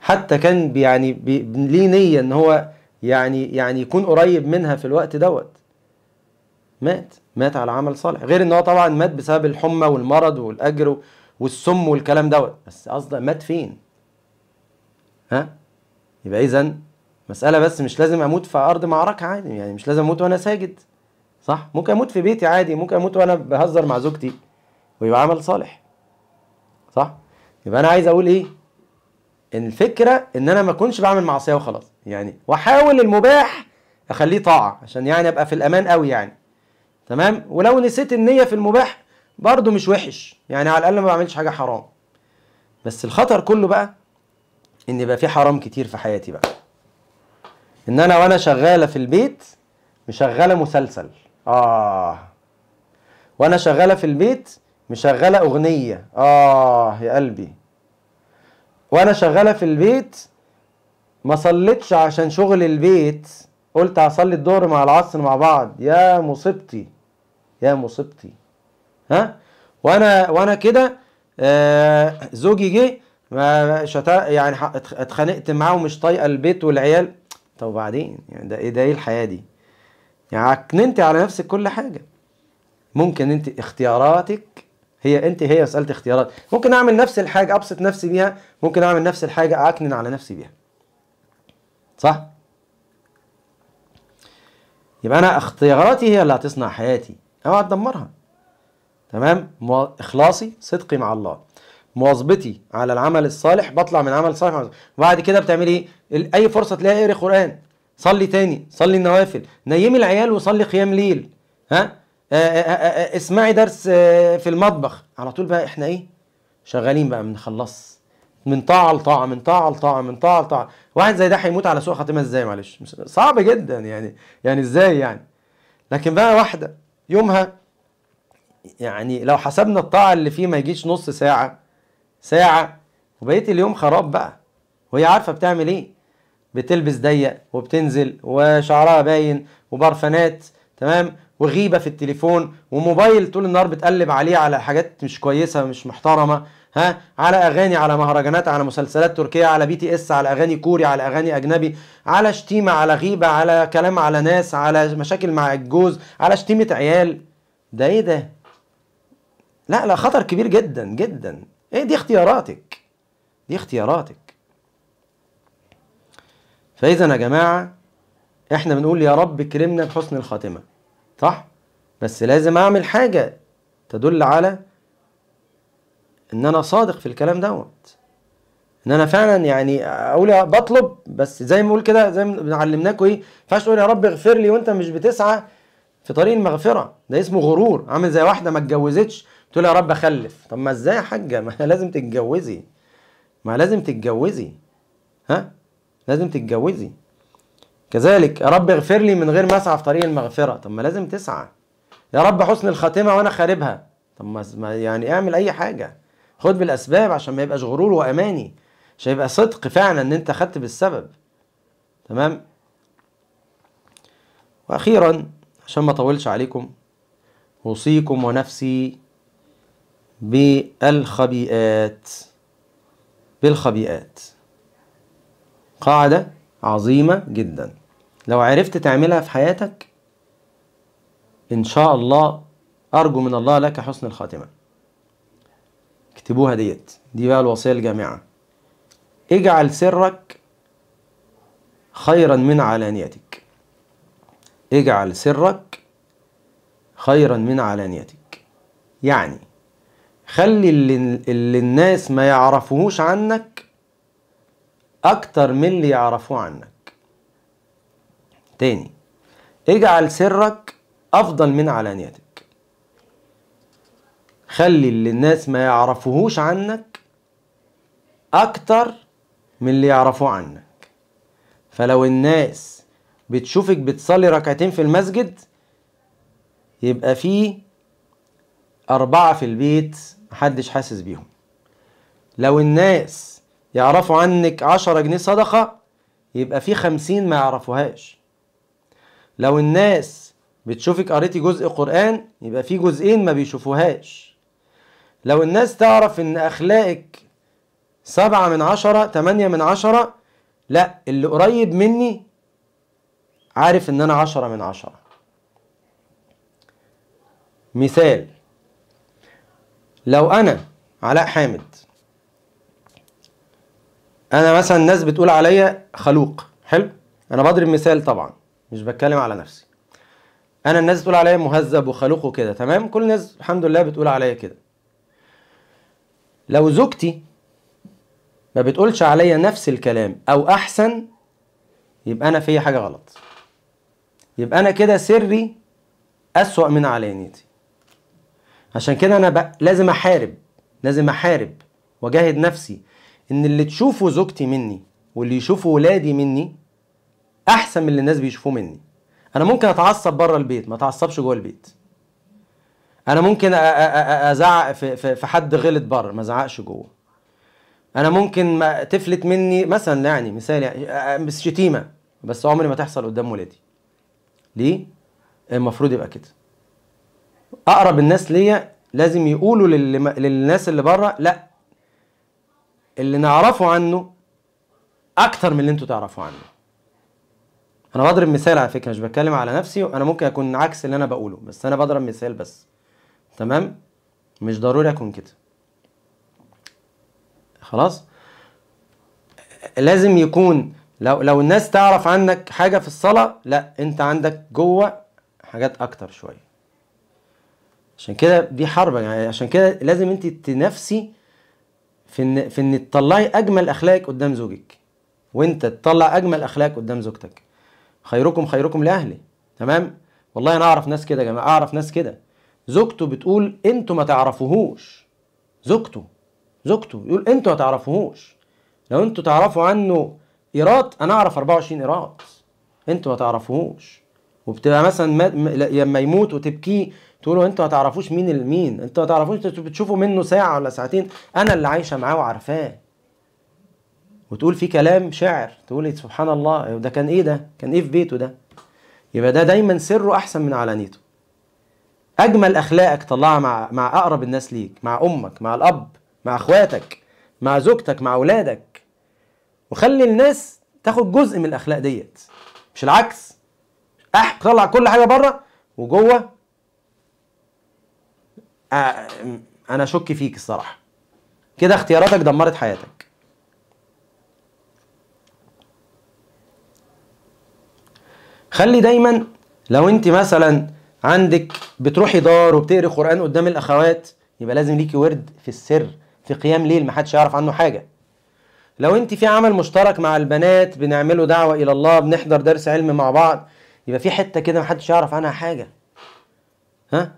حتى كان يعني ليه نيه ان هو يعني يعني يكون قريب منها في الوقت دوت مات مات على عمل صالح غير ان هو طبعا مات بسبب الحمى والمرض والاجر والسم والكلام دوت بس قصدي مات فين ها يبقى اذا مساله بس مش لازم اموت في ارض معركه عادي يعني مش لازم اموت وانا ساجد صح ممكن اموت في بيتي عادي ممكن اموت وانا بهزر مع زوجتي ويبقى عمل صالح صح يبقى انا عايز اقول ايه ان الفكره ان انا ما اكونش بعمل معصيه وخلاص يعني واحاول المباح اخليه طاعه عشان يعني ابقى في الامان قوي يعني تمام ولو نسيت النيه في المباح برضه مش وحش يعني على الاقل ما بعملش حاجه حرام بس الخطر كله بقى ان يبقى في حرام كتير في حياتي بقى ان انا وانا شغاله في البيت مشغله مسلسل اه وانا شغاله في البيت مشغله اغنيه اه يا قلبي وانا شغاله في البيت ما صليتش عشان شغل البيت قلت هصلي الظهر مع العصر مع بعض يا مصيبتي يا مصيبتي ها وانا وانا كده آه زوجي جه ما شتا يعني اتخانقت معاه ومش طايقه البيت والعيال طب وبعدين يعني ده ايه ده ايه الحياه دي يعني عكننتي على نفسك كل حاجه ممكن انت اختياراتك هي انت هي مساله اختيارات ممكن اعمل نفس الحاجه ابسط نفسي بيها ممكن اعمل نفس الحاجه اكنن على نفسي بيها صح يبقى انا اختياراتي هي اللي هتصنع حياتي او هتدمرها تمام اخلاصي صدقي مع الله مواظبتي على العمل الصالح بطلع من عمل صالح وبعد كده بتعملي ايه اي فرصه تلاقي اقري قران صلي تاني صلي النوافل نيمي العيال وصلي قيام ليل ها آه، آه، آه، اسمعي درس في المطبخ على طول بقى احنا ايه شغالين بقى بنخلص من طاعه لطاعه من طاعه لطاعه من طاعه لطاعه واحد زي ده هيموت على سوء خاتمه ازاي معلش صعب جدا يعني يعني ازاي يعني لكن بقى واحده يومها يعني لو حسبنا الطاعه اللي فيه ما يجيش نص ساعه ساعه وبقيه اليوم خراب بقى وهي عارفه بتعمل ايه بتلبس ضيق وبتنزل وشعرها باين وبرفانات تمام وغيبه في التليفون وموبايل طول النهار بتقلب عليه على حاجات مش كويسه مش محترمه ها على اغاني على مهرجانات على مسلسلات تركيه على بي تي اس على اغاني كوري على اغاني اجنبي على شتيمه على غيبه على كلام على ناس على مشاكل مع الجوز على شتيمه عيال ده ايه ده لا لا خطر كبير جدا جدا ايه دي اختياراتك دي اختياراتك فاذا يا جماعه احنا بنقول يا رب كرمنا بحسن الخاتمه صح بس لازم اعمل حاجه تدل على ان انا صادق في الكلام دوت ان انا فعلا يعني اقول بطلب بس زي ما بقول كده زي ما علمناكم ايه ما ينفعش تقول يا رب اغفر لي وانت مش بتسعى في طريق المغفره ده اسمه غرور عامل زي واحده ما اتجوزتش تقول يا رب اخلف طب ما ازاي يا حاجه ما لازم تتجوزي ما لازم تتجوزي ها لازم تتجوزي كذلك يا رب اغفر لي من غير ما اسعى في طريق المغفره طب ما لازم تسعى يا رب حسن الخاتمه وانا خاربها طب ما يعني اعمل اي حاجه خد بالاسباب عشان ما يبقاش غرور واماني عشان يبقى صدق فعلا ان انت خدت بالسبب تمام واخيرا عشان ما اطولش عليكم اوصيكم ونفسي بالخبيئات بالخبيئات قاعده عظيمه جدا لو عرفت تعملها في حياتك ان شاء الله ارجو من الله لك حسن الخاتمه اكتبوها ديت دي بقى الوصيه الجامعه اجعل سرك خيرا من علانيتك اجعل سرك خيرا من علانيتك يعني خلي اللي, اللي الناس ما يعرفوهوش عنك اكتر من اللي يعرفوه عنك تاني اجعل سرك أفضل من علانيتك خلي اللي الناس ما يعرفوهوش عنك أكتر من اللي يعرفوه عنك فلو الناس بتشوفك بتصلي ركعتين في المسجد يبقى في أربعة في البيت محدش حاسس بيهم لو الناس يعرفوا عنك عشرة جنيه صدقة يبقى في خمسين ما يعرفوهاش لو الناس بتشوفك قريتي جزء قرآن يبقى في جزئين ما بيشوفوهاش لو الناس تعرف ان اخلاقك سبعة من عشرة تمانية من عشرة لا اللي قريب مني عارف ان انا عشرة من عشرة مثال لو انا علاء حامد انا مثلا الناس بتقول عليا خلوق حلو انا بضرب مثال طبعا مش بتكلم على نفسي انا الناس بتقول عليا مهذب وخلوق وكده تمام كل الناس الحمد لله بتقول عليا كده لو زوجتي ما بتقولش عليا نفس الكلام او احسن يبقى انا في حاجه غلط يبقى انا كده سري اسوا من علانيتي عشان كده انا بق... لازم احارب لازم احارب واجاهد نفسي ان اللي تشوفه زوجتي مني واللي يشوفه ولادي مني احسن من اللي الناس بيشوفوه مني انا ممكن اتعصب بره البيت ما اتعصبش جوه البيت انا ممكن ازعق في حد غلط بره ما ازعقش جوه انا ممكن ما تفلت مني مثلا يعني مثال يعني بس شتيمه بس عمري ما تحصل قدام ولادي ليه المفروض يبقى كده اقرب الناس ليا لازم يقولوا للناس اللي بره لا اللي نعرفه عنه اكتر من اللي انتوا تعرفوا عنه انا بضرب مثال على فكره مش بتكلم على نفسي انا ممكن اكون عكس اللي انا بقوله بس انا بضرب مثال بس تمام مش ضروري اكون كده خلاص لازم يكون لو لو الناس تعرف عنك حاجه في الصلاه لا انت عندك جوه حاجات اكتر شويه عشان كده دي حرب يعني عشان كده لازم انت تنافسي في ان في ان تطلعي اجمل اخلاقك قدام زوجك وانت تطلع اجمل اخلاقك قدام زوجتك خيركم خيركم لاهلي تمام والله انا اعرف ناس كده يا جماعه اعرف ناس كده زوجته بتقول انتوا ما تعرفوهوش زوجته زوجته يقول انتوا ما تعرفوهوش لو انتوا تعرفوا عنه ايراد انا اعرف 24 ايراد انتوا ما تعرفوهوش وبتبقى مثلا لما يموت وتبكيه تقولوا انتوا ما تعرفوش مين المين انتوا ما تعرفوش انتوا بتشوفوا منه ساعه ولا ساعتين انا اللي عايشه معاه وعارفاه وتقول في كلام شاعر تقول إيه، سبحان الله ده كان ايه ده كان ايه في بيته ده يبقى ده دايما سره احسن من علانيته اجمل اخلاقك طلعها مع مع اقرب الناس ليك مع امك مع الاب مع اخواتك مع زوجتك مع اولادك وخلي الناس تاخد جزء من الاخلاق ديت مش العكس اح طلع كل حاجه بره وجوه آه، انا اشك فيك الصراحه كده اختياراتك دمرت حياتك خلي دايما لو انت مثلا عندك بتروحي دار وبتقري قران قدام الاخوات يبقى لازم ليكي ورد في السر في قيام ليل محدش يعرف عنه حاجه لو انت في عمل مشترك مع البنات بنعمله دعوه الى الله بنحضر درس علم مع بعض يبقى في حته كده محدش يعرف عنها حاجه ها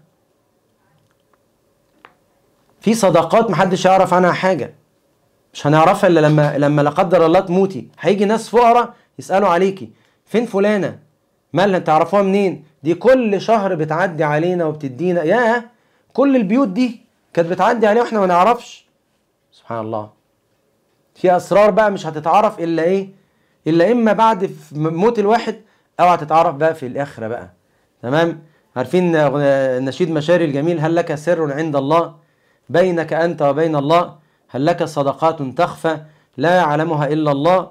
في صداقات محدش يعرف عنها حاجه مش هنعرفها الا لما لما لا قدر الله تموتي هيجي ناس فقراء يسالوا عليكي فين فلانه مالها انت عرفوها منين دي كل شهر بتعدي علينا وبتدينا يا كل البيوت دي كانت بتعدي علينا واحنا ما نعرفش سبحان الله في اسرار بقى مش هتتعرف الا ايه الا اما بعد موت الواحد او هتتعرف بقى في الاخره بقى تمام عارفين نشيد مشاري الجميل هل لك سر عند الله بينك انت وبين الله هل لك صدقات تخفى لا يعلمها الا الله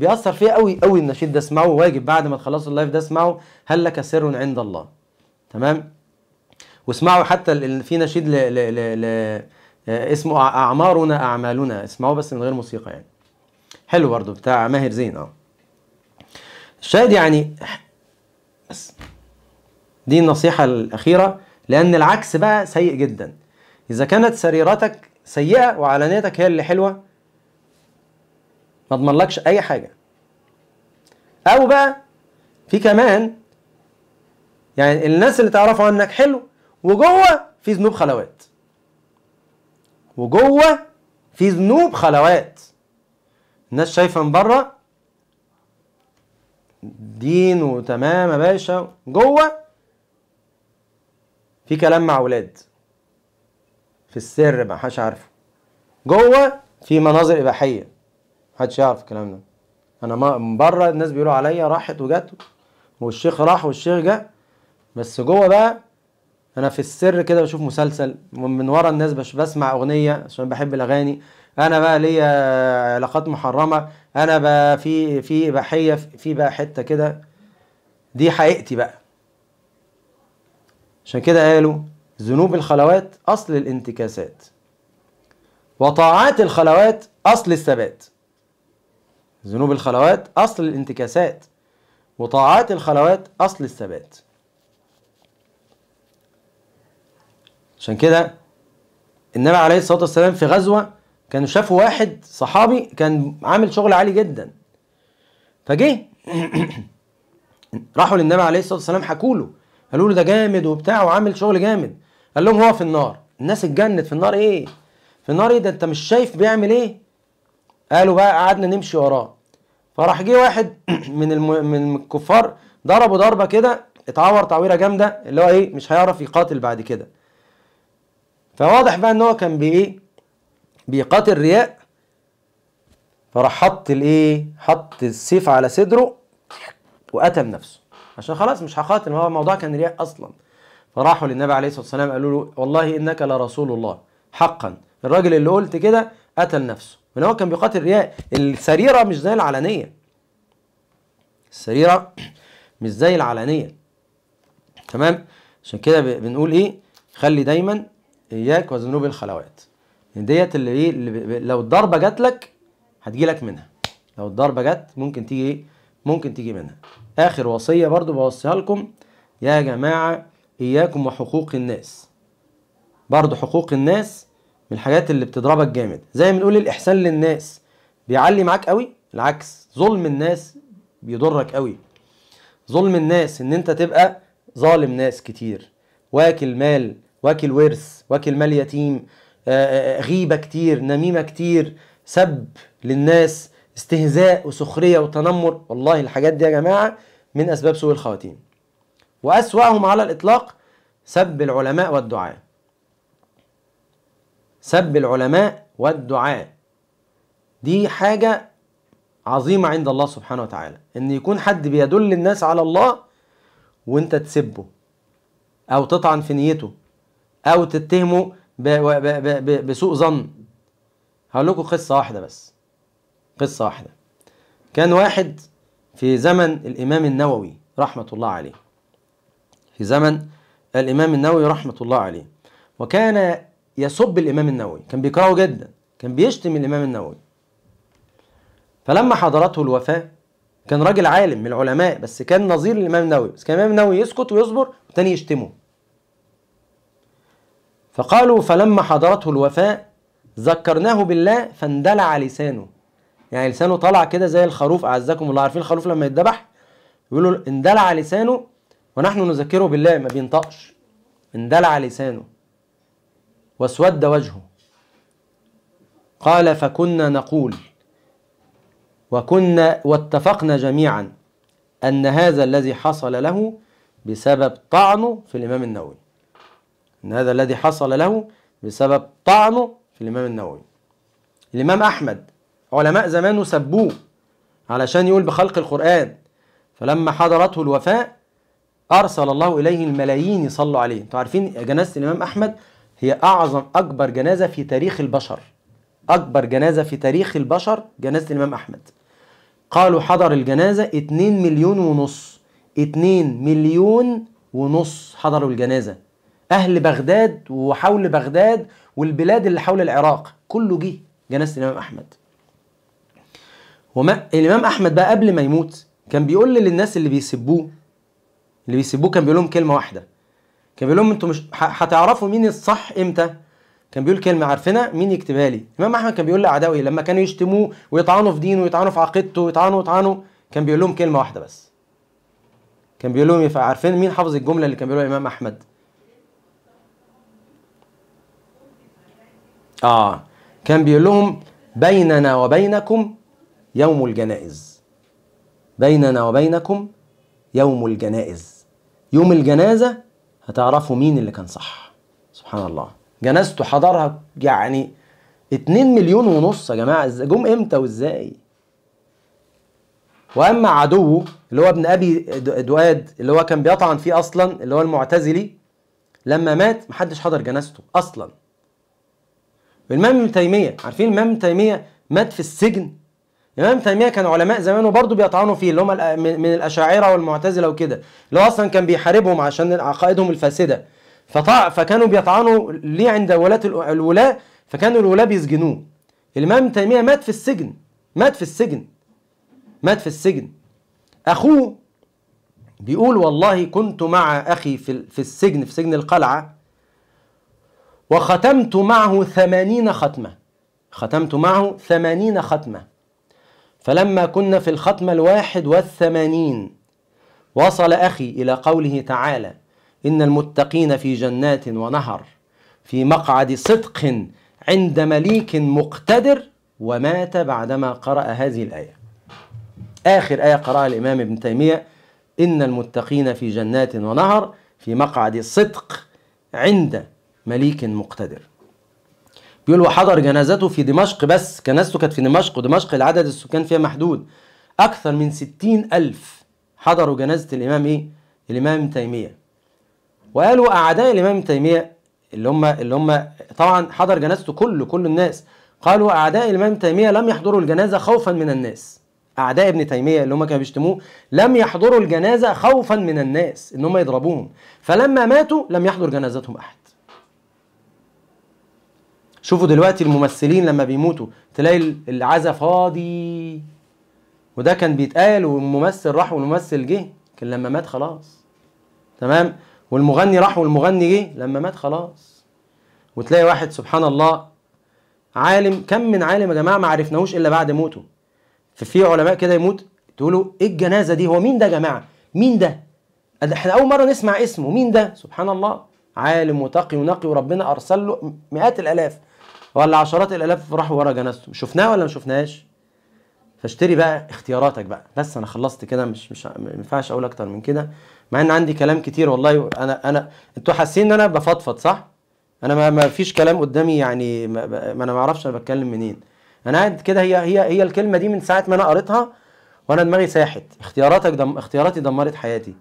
بيأثر فيه قوي قوي النشيد ده اسمعه واجب بعد ما تخلصوا اللايف ده اسمعه هل لك سر عند الله تمام واسمعوا حتى في نشيد ل... ل... ل... ل... اسمه اعمارنا اعمالنا اسمعوه بس من غير موسيقى يعني حلو برضو بتاع ماهر زين اه الشاهد يعني بس دي النصيحة الأخيرة لأن العكس بقى سيء جدا إذا كانت سريرتك سيئة وعلانيتك هي اللي حلوة ما اضمنلكش اي حاجه او بقى في كمان يعني الناس اللي تعرفوا عنك حلو وجوه في ذنوب خلوات وجوه في ذنوب خلوات الناس شايفه من بره دين وتمام يا باشا جوه في كلام مع اولاد في السر ما حدش عارفه جوه في مناظر اباحيه محدش يعرف الكلام ده انا ما من بره الناس بيقولوا عليا راحت وجت والشيخ راح والشيخ جاء بس جوه بقى انا في السر كده بشوف مسلسل من ورا الناس بش بسمع اغنيه عشان بحب الاغاني انا بقى ليا علاقات محرمه انا بقى في في اباحيه في بقى حته كده دي حقيقتي بقى عشان كده قالوا ذنوب الخلوات اصل الانتكاسات وطاعات الخلوات اصل الثبات ذنوب الخلوات أصل الانتكاسات وطاعات الخلوات أصل الثبات عشان كده النبي عليه الصلاة والسلام في غزوة كانوا شافوا واحد صحابي كان عامل شغل عالي جدا فجه [CLEARS THROAT] راحوا للنبي عليه الصلاة والسلام حكوا له قالوا له ده جامد وبتاع وعامل شغل جامد قال لهم هو في النار الناس اتجنت في النار ايه في النار ايه ده انت مش شايف بيعمل ايه قالوا بقى قعدنا نمشي وراه فراح جه واحد [CLEARS THROAT] من الم... من الكفار ضربه ضربه كده اتعور تعويره جامده اللي هو ايه مش هيعرف يقاتل بعد كده فواضح بقى ان هو كان بايه بيقاتل رياء فراح حط الايه حط السيف على صدره وقتل نفسه عشان خلاص مش هقاتل هو الموضوع كان رياء اصلا فراحوا للنبي عليه الصلاه والسلام قالوا له والله انك لرسول الله حقا الراجل اللي قلت كده قتل نفسه من هو كان بيقاتل رياء السريره مش زي العلنيه السريره مش زي العلنيه تمام عشان كده بنقول ايه خلي دايما اياك وذنوب الخلوات يعني ديت اللي ايه اللي لو الضربه جات لك هتجي لك منها لو الضربه جت ممكن تيجي ايه ممكن تيجي منها اخر وصيه برضو بوصيها لكم يا جماعه اياكم وحقوق الناس برضو حقوق الناس من الحاجات اللي بتضربك جامد زي ما بنقول الاحسان للناس بيعلي معاك قوي العكس ظلم الناس بيضرك قوي ظلم الناس ان انت تبقى ظالم ناس كتير واكل مال واكل ورث واكل مال يتيم آه، آه، آه، غيبه كتير نميمه كتير سب للناس استهزاء وسخريه وتنمر والله الحاجات دي يا جماعه من اسباب سوء الخواتيم واسواهم على الاطلاق سب العلماء والدعاه سب العلماء والدعاء دي حاجة عظيمة عند الله سبحانه وتعالى ان يكون حد بيدل الناس على الله وانت تسبه او تطعن في نيته او تتهمه بـ بـ بـ بسوء ظن هقول لكم قصة واحدة بس قصة واحدة كان واحد في زمن الإمام النووي رحمة الله عليه في زمن الإمام النووي رحمة الله عليه وكان يسب الامام النووي كان بيكرهه جدا كان بيشتم الامام النووي فلما حضرته الوفاه كان راجل عالم من العلماء بس كان نظير الامام النووي بس كان الامام النووي يسكت ويصبر والتاني يشتمه فقالوا فلما حضرته الوفاه ذكرناه بالله فاندلع لسانه يعني لسانه طلع كده زي الخروف اعزكم الله عارفين الخروف لما يتذبح يقولوا اندلع لسانه ونحن نذكره بالله ما بينطقش اندلع لسانه واسود وجهه قال فكنا نقول وكنا واتفقنا جميعا أن هذا الذي حصل له بسبب طعنه في الإمام النووي أن هذا الذي حصل له بسبب طعنه في الإمام النووي الإمام أحمد علماء زمانه سبوه علشان يقول بخلق القرآن فلما حضرته الوفاة أرسل الله إليه الملايين يصلوا عليه أنتوا عارفين جنازة الإمام أحمد هي أعظم أكبر جنازة في تاريخ البشر أكبر جنازة في تاريخ البشر جنازة الإمام أحمد قالوا حضر الجنازة 2 مليون ونص 2 مليون ونص حضروا الجنازة أهل بغداد وحول بغداد والبلاد اللي حول العراق كله جه جنازة الإمام أحمد وما الإمام أحمد بقى قبل ما يموت كان بيقول للناس اللي بيسبوه اللي بيسبوه كان بيقول لهم كلمة واحدة كان بيقول لهم انتوا مش هتعرفوا مين الصح امتى كان بيقول كلمه عارفينها مين يكتبها لي الامام احمد كان بيقول لاعدائه ايه لما كانوا يشتموه ويطعنوا في دينه ويطعنوا في عقيدته ويطعنوا ويطعنوا كان بيقول لهم كلمه واحده بس كان بيقول لهم إيه؟ عارفين مين حافظ الجمله اللي كان بيقولها الامام احمد اه كان بيقول لهم بيننا وبينكم يوم الجنائز بيننا وبينكم يوم الجنائز يوم الجنازه هتعرفوا مين اللي كان صح سبحان الله جنازته حضرها يعني 2 مليون ونص يا جماعه جم امتى وازاي واما عدوه اللي هو ابن ابي دواد اللي هو كان بيطعن فيه اصلا اللي هو المعتزلي لما مات محدش حضر جنازته اصلا الامام ابن تيميه عارفين الامام ابن تيميه مات في السجن الامام تيميه كان علماء زمانه برضه بيطعنوا فيه اللي هم من الاشاعره والمعتزله وكده اللي هو اصلا كان بيحاربهم عشان عقائدهم الفاسده فطع فكانوا بيطعنوا ليه عند ولاة الولاة فكانوا الولاة بيسجنوه الامام تيميه مات في السجن مات في السجن مات في السجن اخوه بيقول والله كنت مع اخي في في السجن في سجن القلعه وختمت معه ثمانين ختمه ختمت معه ثمانين ختمه فلما كنا في الختمة الواحد والثمانين وصل أخي إلى قوله تعالى إن المتقين في جنات ونهر في مقعد صدق عند مليك مقتدر ومات بعدما قرأ هذه الآية آخر آية قرأها الإمام ابن تيمية إن المتقين في جنات ونهر في مقعد صدق عند مليك مقتدر بيقول وحضر جنازته في دمشق بس جنازته كانت في دمشق ودمشق العدد السكان فيها محدود أكثر من ستين ألف حضروا جنازة الإمام إيه؟ الإمام تيمية وقالوا أعداء الإمام تيمية اللي هم اللي هم طبعا حضر جنازته كله كل الناس قالوا أعداء الإمام تيمية لم يحضروا الجنازة خوفا من الناس أعداء ابن تيمية اللي هم كانوا بيشتموه لم يحضروا الجنازة خوفا من الناس إن هم يضربوهم فلما ماتوا لم يحضر جنازتهم أحد شوفوا دلوقتي الممثلين لما بيموتوا تلاقي العزا فاضي وده كان بيتقال والممثل راح والممثل جه لكن لما مات خلاص تمام والمغني راح والمغني جه لما مات خلاص وتلاقي واحد سبحان الله عالم كم من عالم يا جماعه ما عرفناهوش الا بعد موته ففي علماء كده يموت تقولوا ايه الجنازه دي هو مين ده يا جماعه مين ده احنا اول مره نسمع اسمه مين ده سبحان الله عالم وتقي ونقي وربنا ارسل له مئات الالاف ولا عشرات الالاف راحوا ورا جنازته شفناه ولا ما شفناهاش فاشتري بقى اختياراتك بقى بس انا خلصت كده مش مش ما ينفعش اقول اكتر من كده مع ان عندي كلام كتير والله انا انا انتوا حاسين ان انا بفضفض صح انا ما, ما فيش كلام قدامي يعني ما, ما انا ما اعرفش انا بتكلم منين انا قاعد كده هي هي هي الكلمه دي من ساعه ما انا قريتها وانا دماغي ساحت اختياراتك دم اختياراتي دمرت حياتي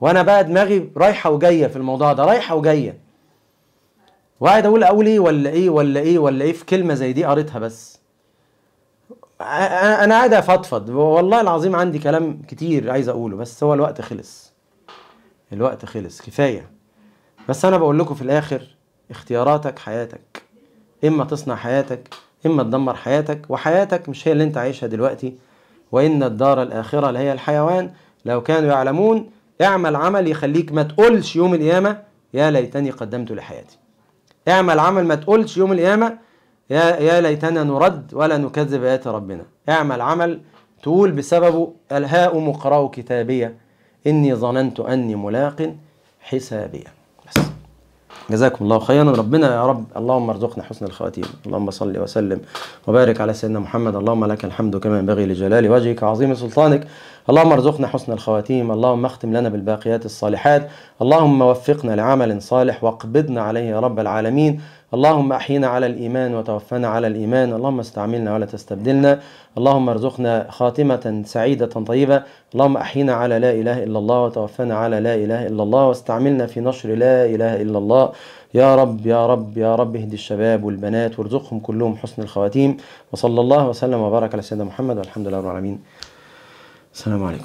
وانا بقى دماغي رايحه وجايه في الموضوع ده رايحه وجايه وقاعد اقول اقول ايه ولا ايه ولا ايه ولا ايه في كلمه زي دي قريتها بس انا قاعد افضفض والله العظيم عندي كلام كتير عايز اقوله بس هو الوقت خلص الوقت خلص كفايه بس انا بقول لكم في الاخر اختياراتك حياتك اما تصنع حياتك اما تدمر حياتك وحياتك مش هي اللي انت عايشها دلوقتي وان الدار الاخره اللي هي الحيوان لو كانوا يعلمون اعمل عمل يخليك ما تقولش يوم القيامه يا ليتني قدمت لحياتي اعمل عمل ما تقولش يوم القيامة يا يا ليتنا نرد ولا نكذب آيات ربنا اعمل عمل تقول بسببه ألهاء اقرأوا كتابية إني ظننت أني ملاق حسابية بس جزاكم الله خيرا ربنا يا رب اللهم ارزقنا حسن الخواتيم اللهم صل وسلم وبارك على سيدنا محمد اللهم لك الحمد كما ينبغي لجلال وجهك عظيم سلطانك اللهم ارزقنا حسن الخواتيم اللهم اختم لنا بالباقيات الصالحات اللهم وفقنا لعمل صالح واقبضنا عليه يا رب العالمين اللهم احينا على الايمان وتوفنا على الايمان اللهم استعملنا ولا تستبدلنا اللهم ارزقنا خاتمه سعيده طيبه اللهم احينا على لا اله الا الله وتوفنا على لا اله الا الله واستعملنا في نشر لا اله الا الله يا رب يا رب يا رب اهدي الشباب والبنات وارزقهم كلهم حسن الخواتيم وصلى الله وسلم وبارك على سيدنا محمد والحمد لله رب العالمين サラマアレ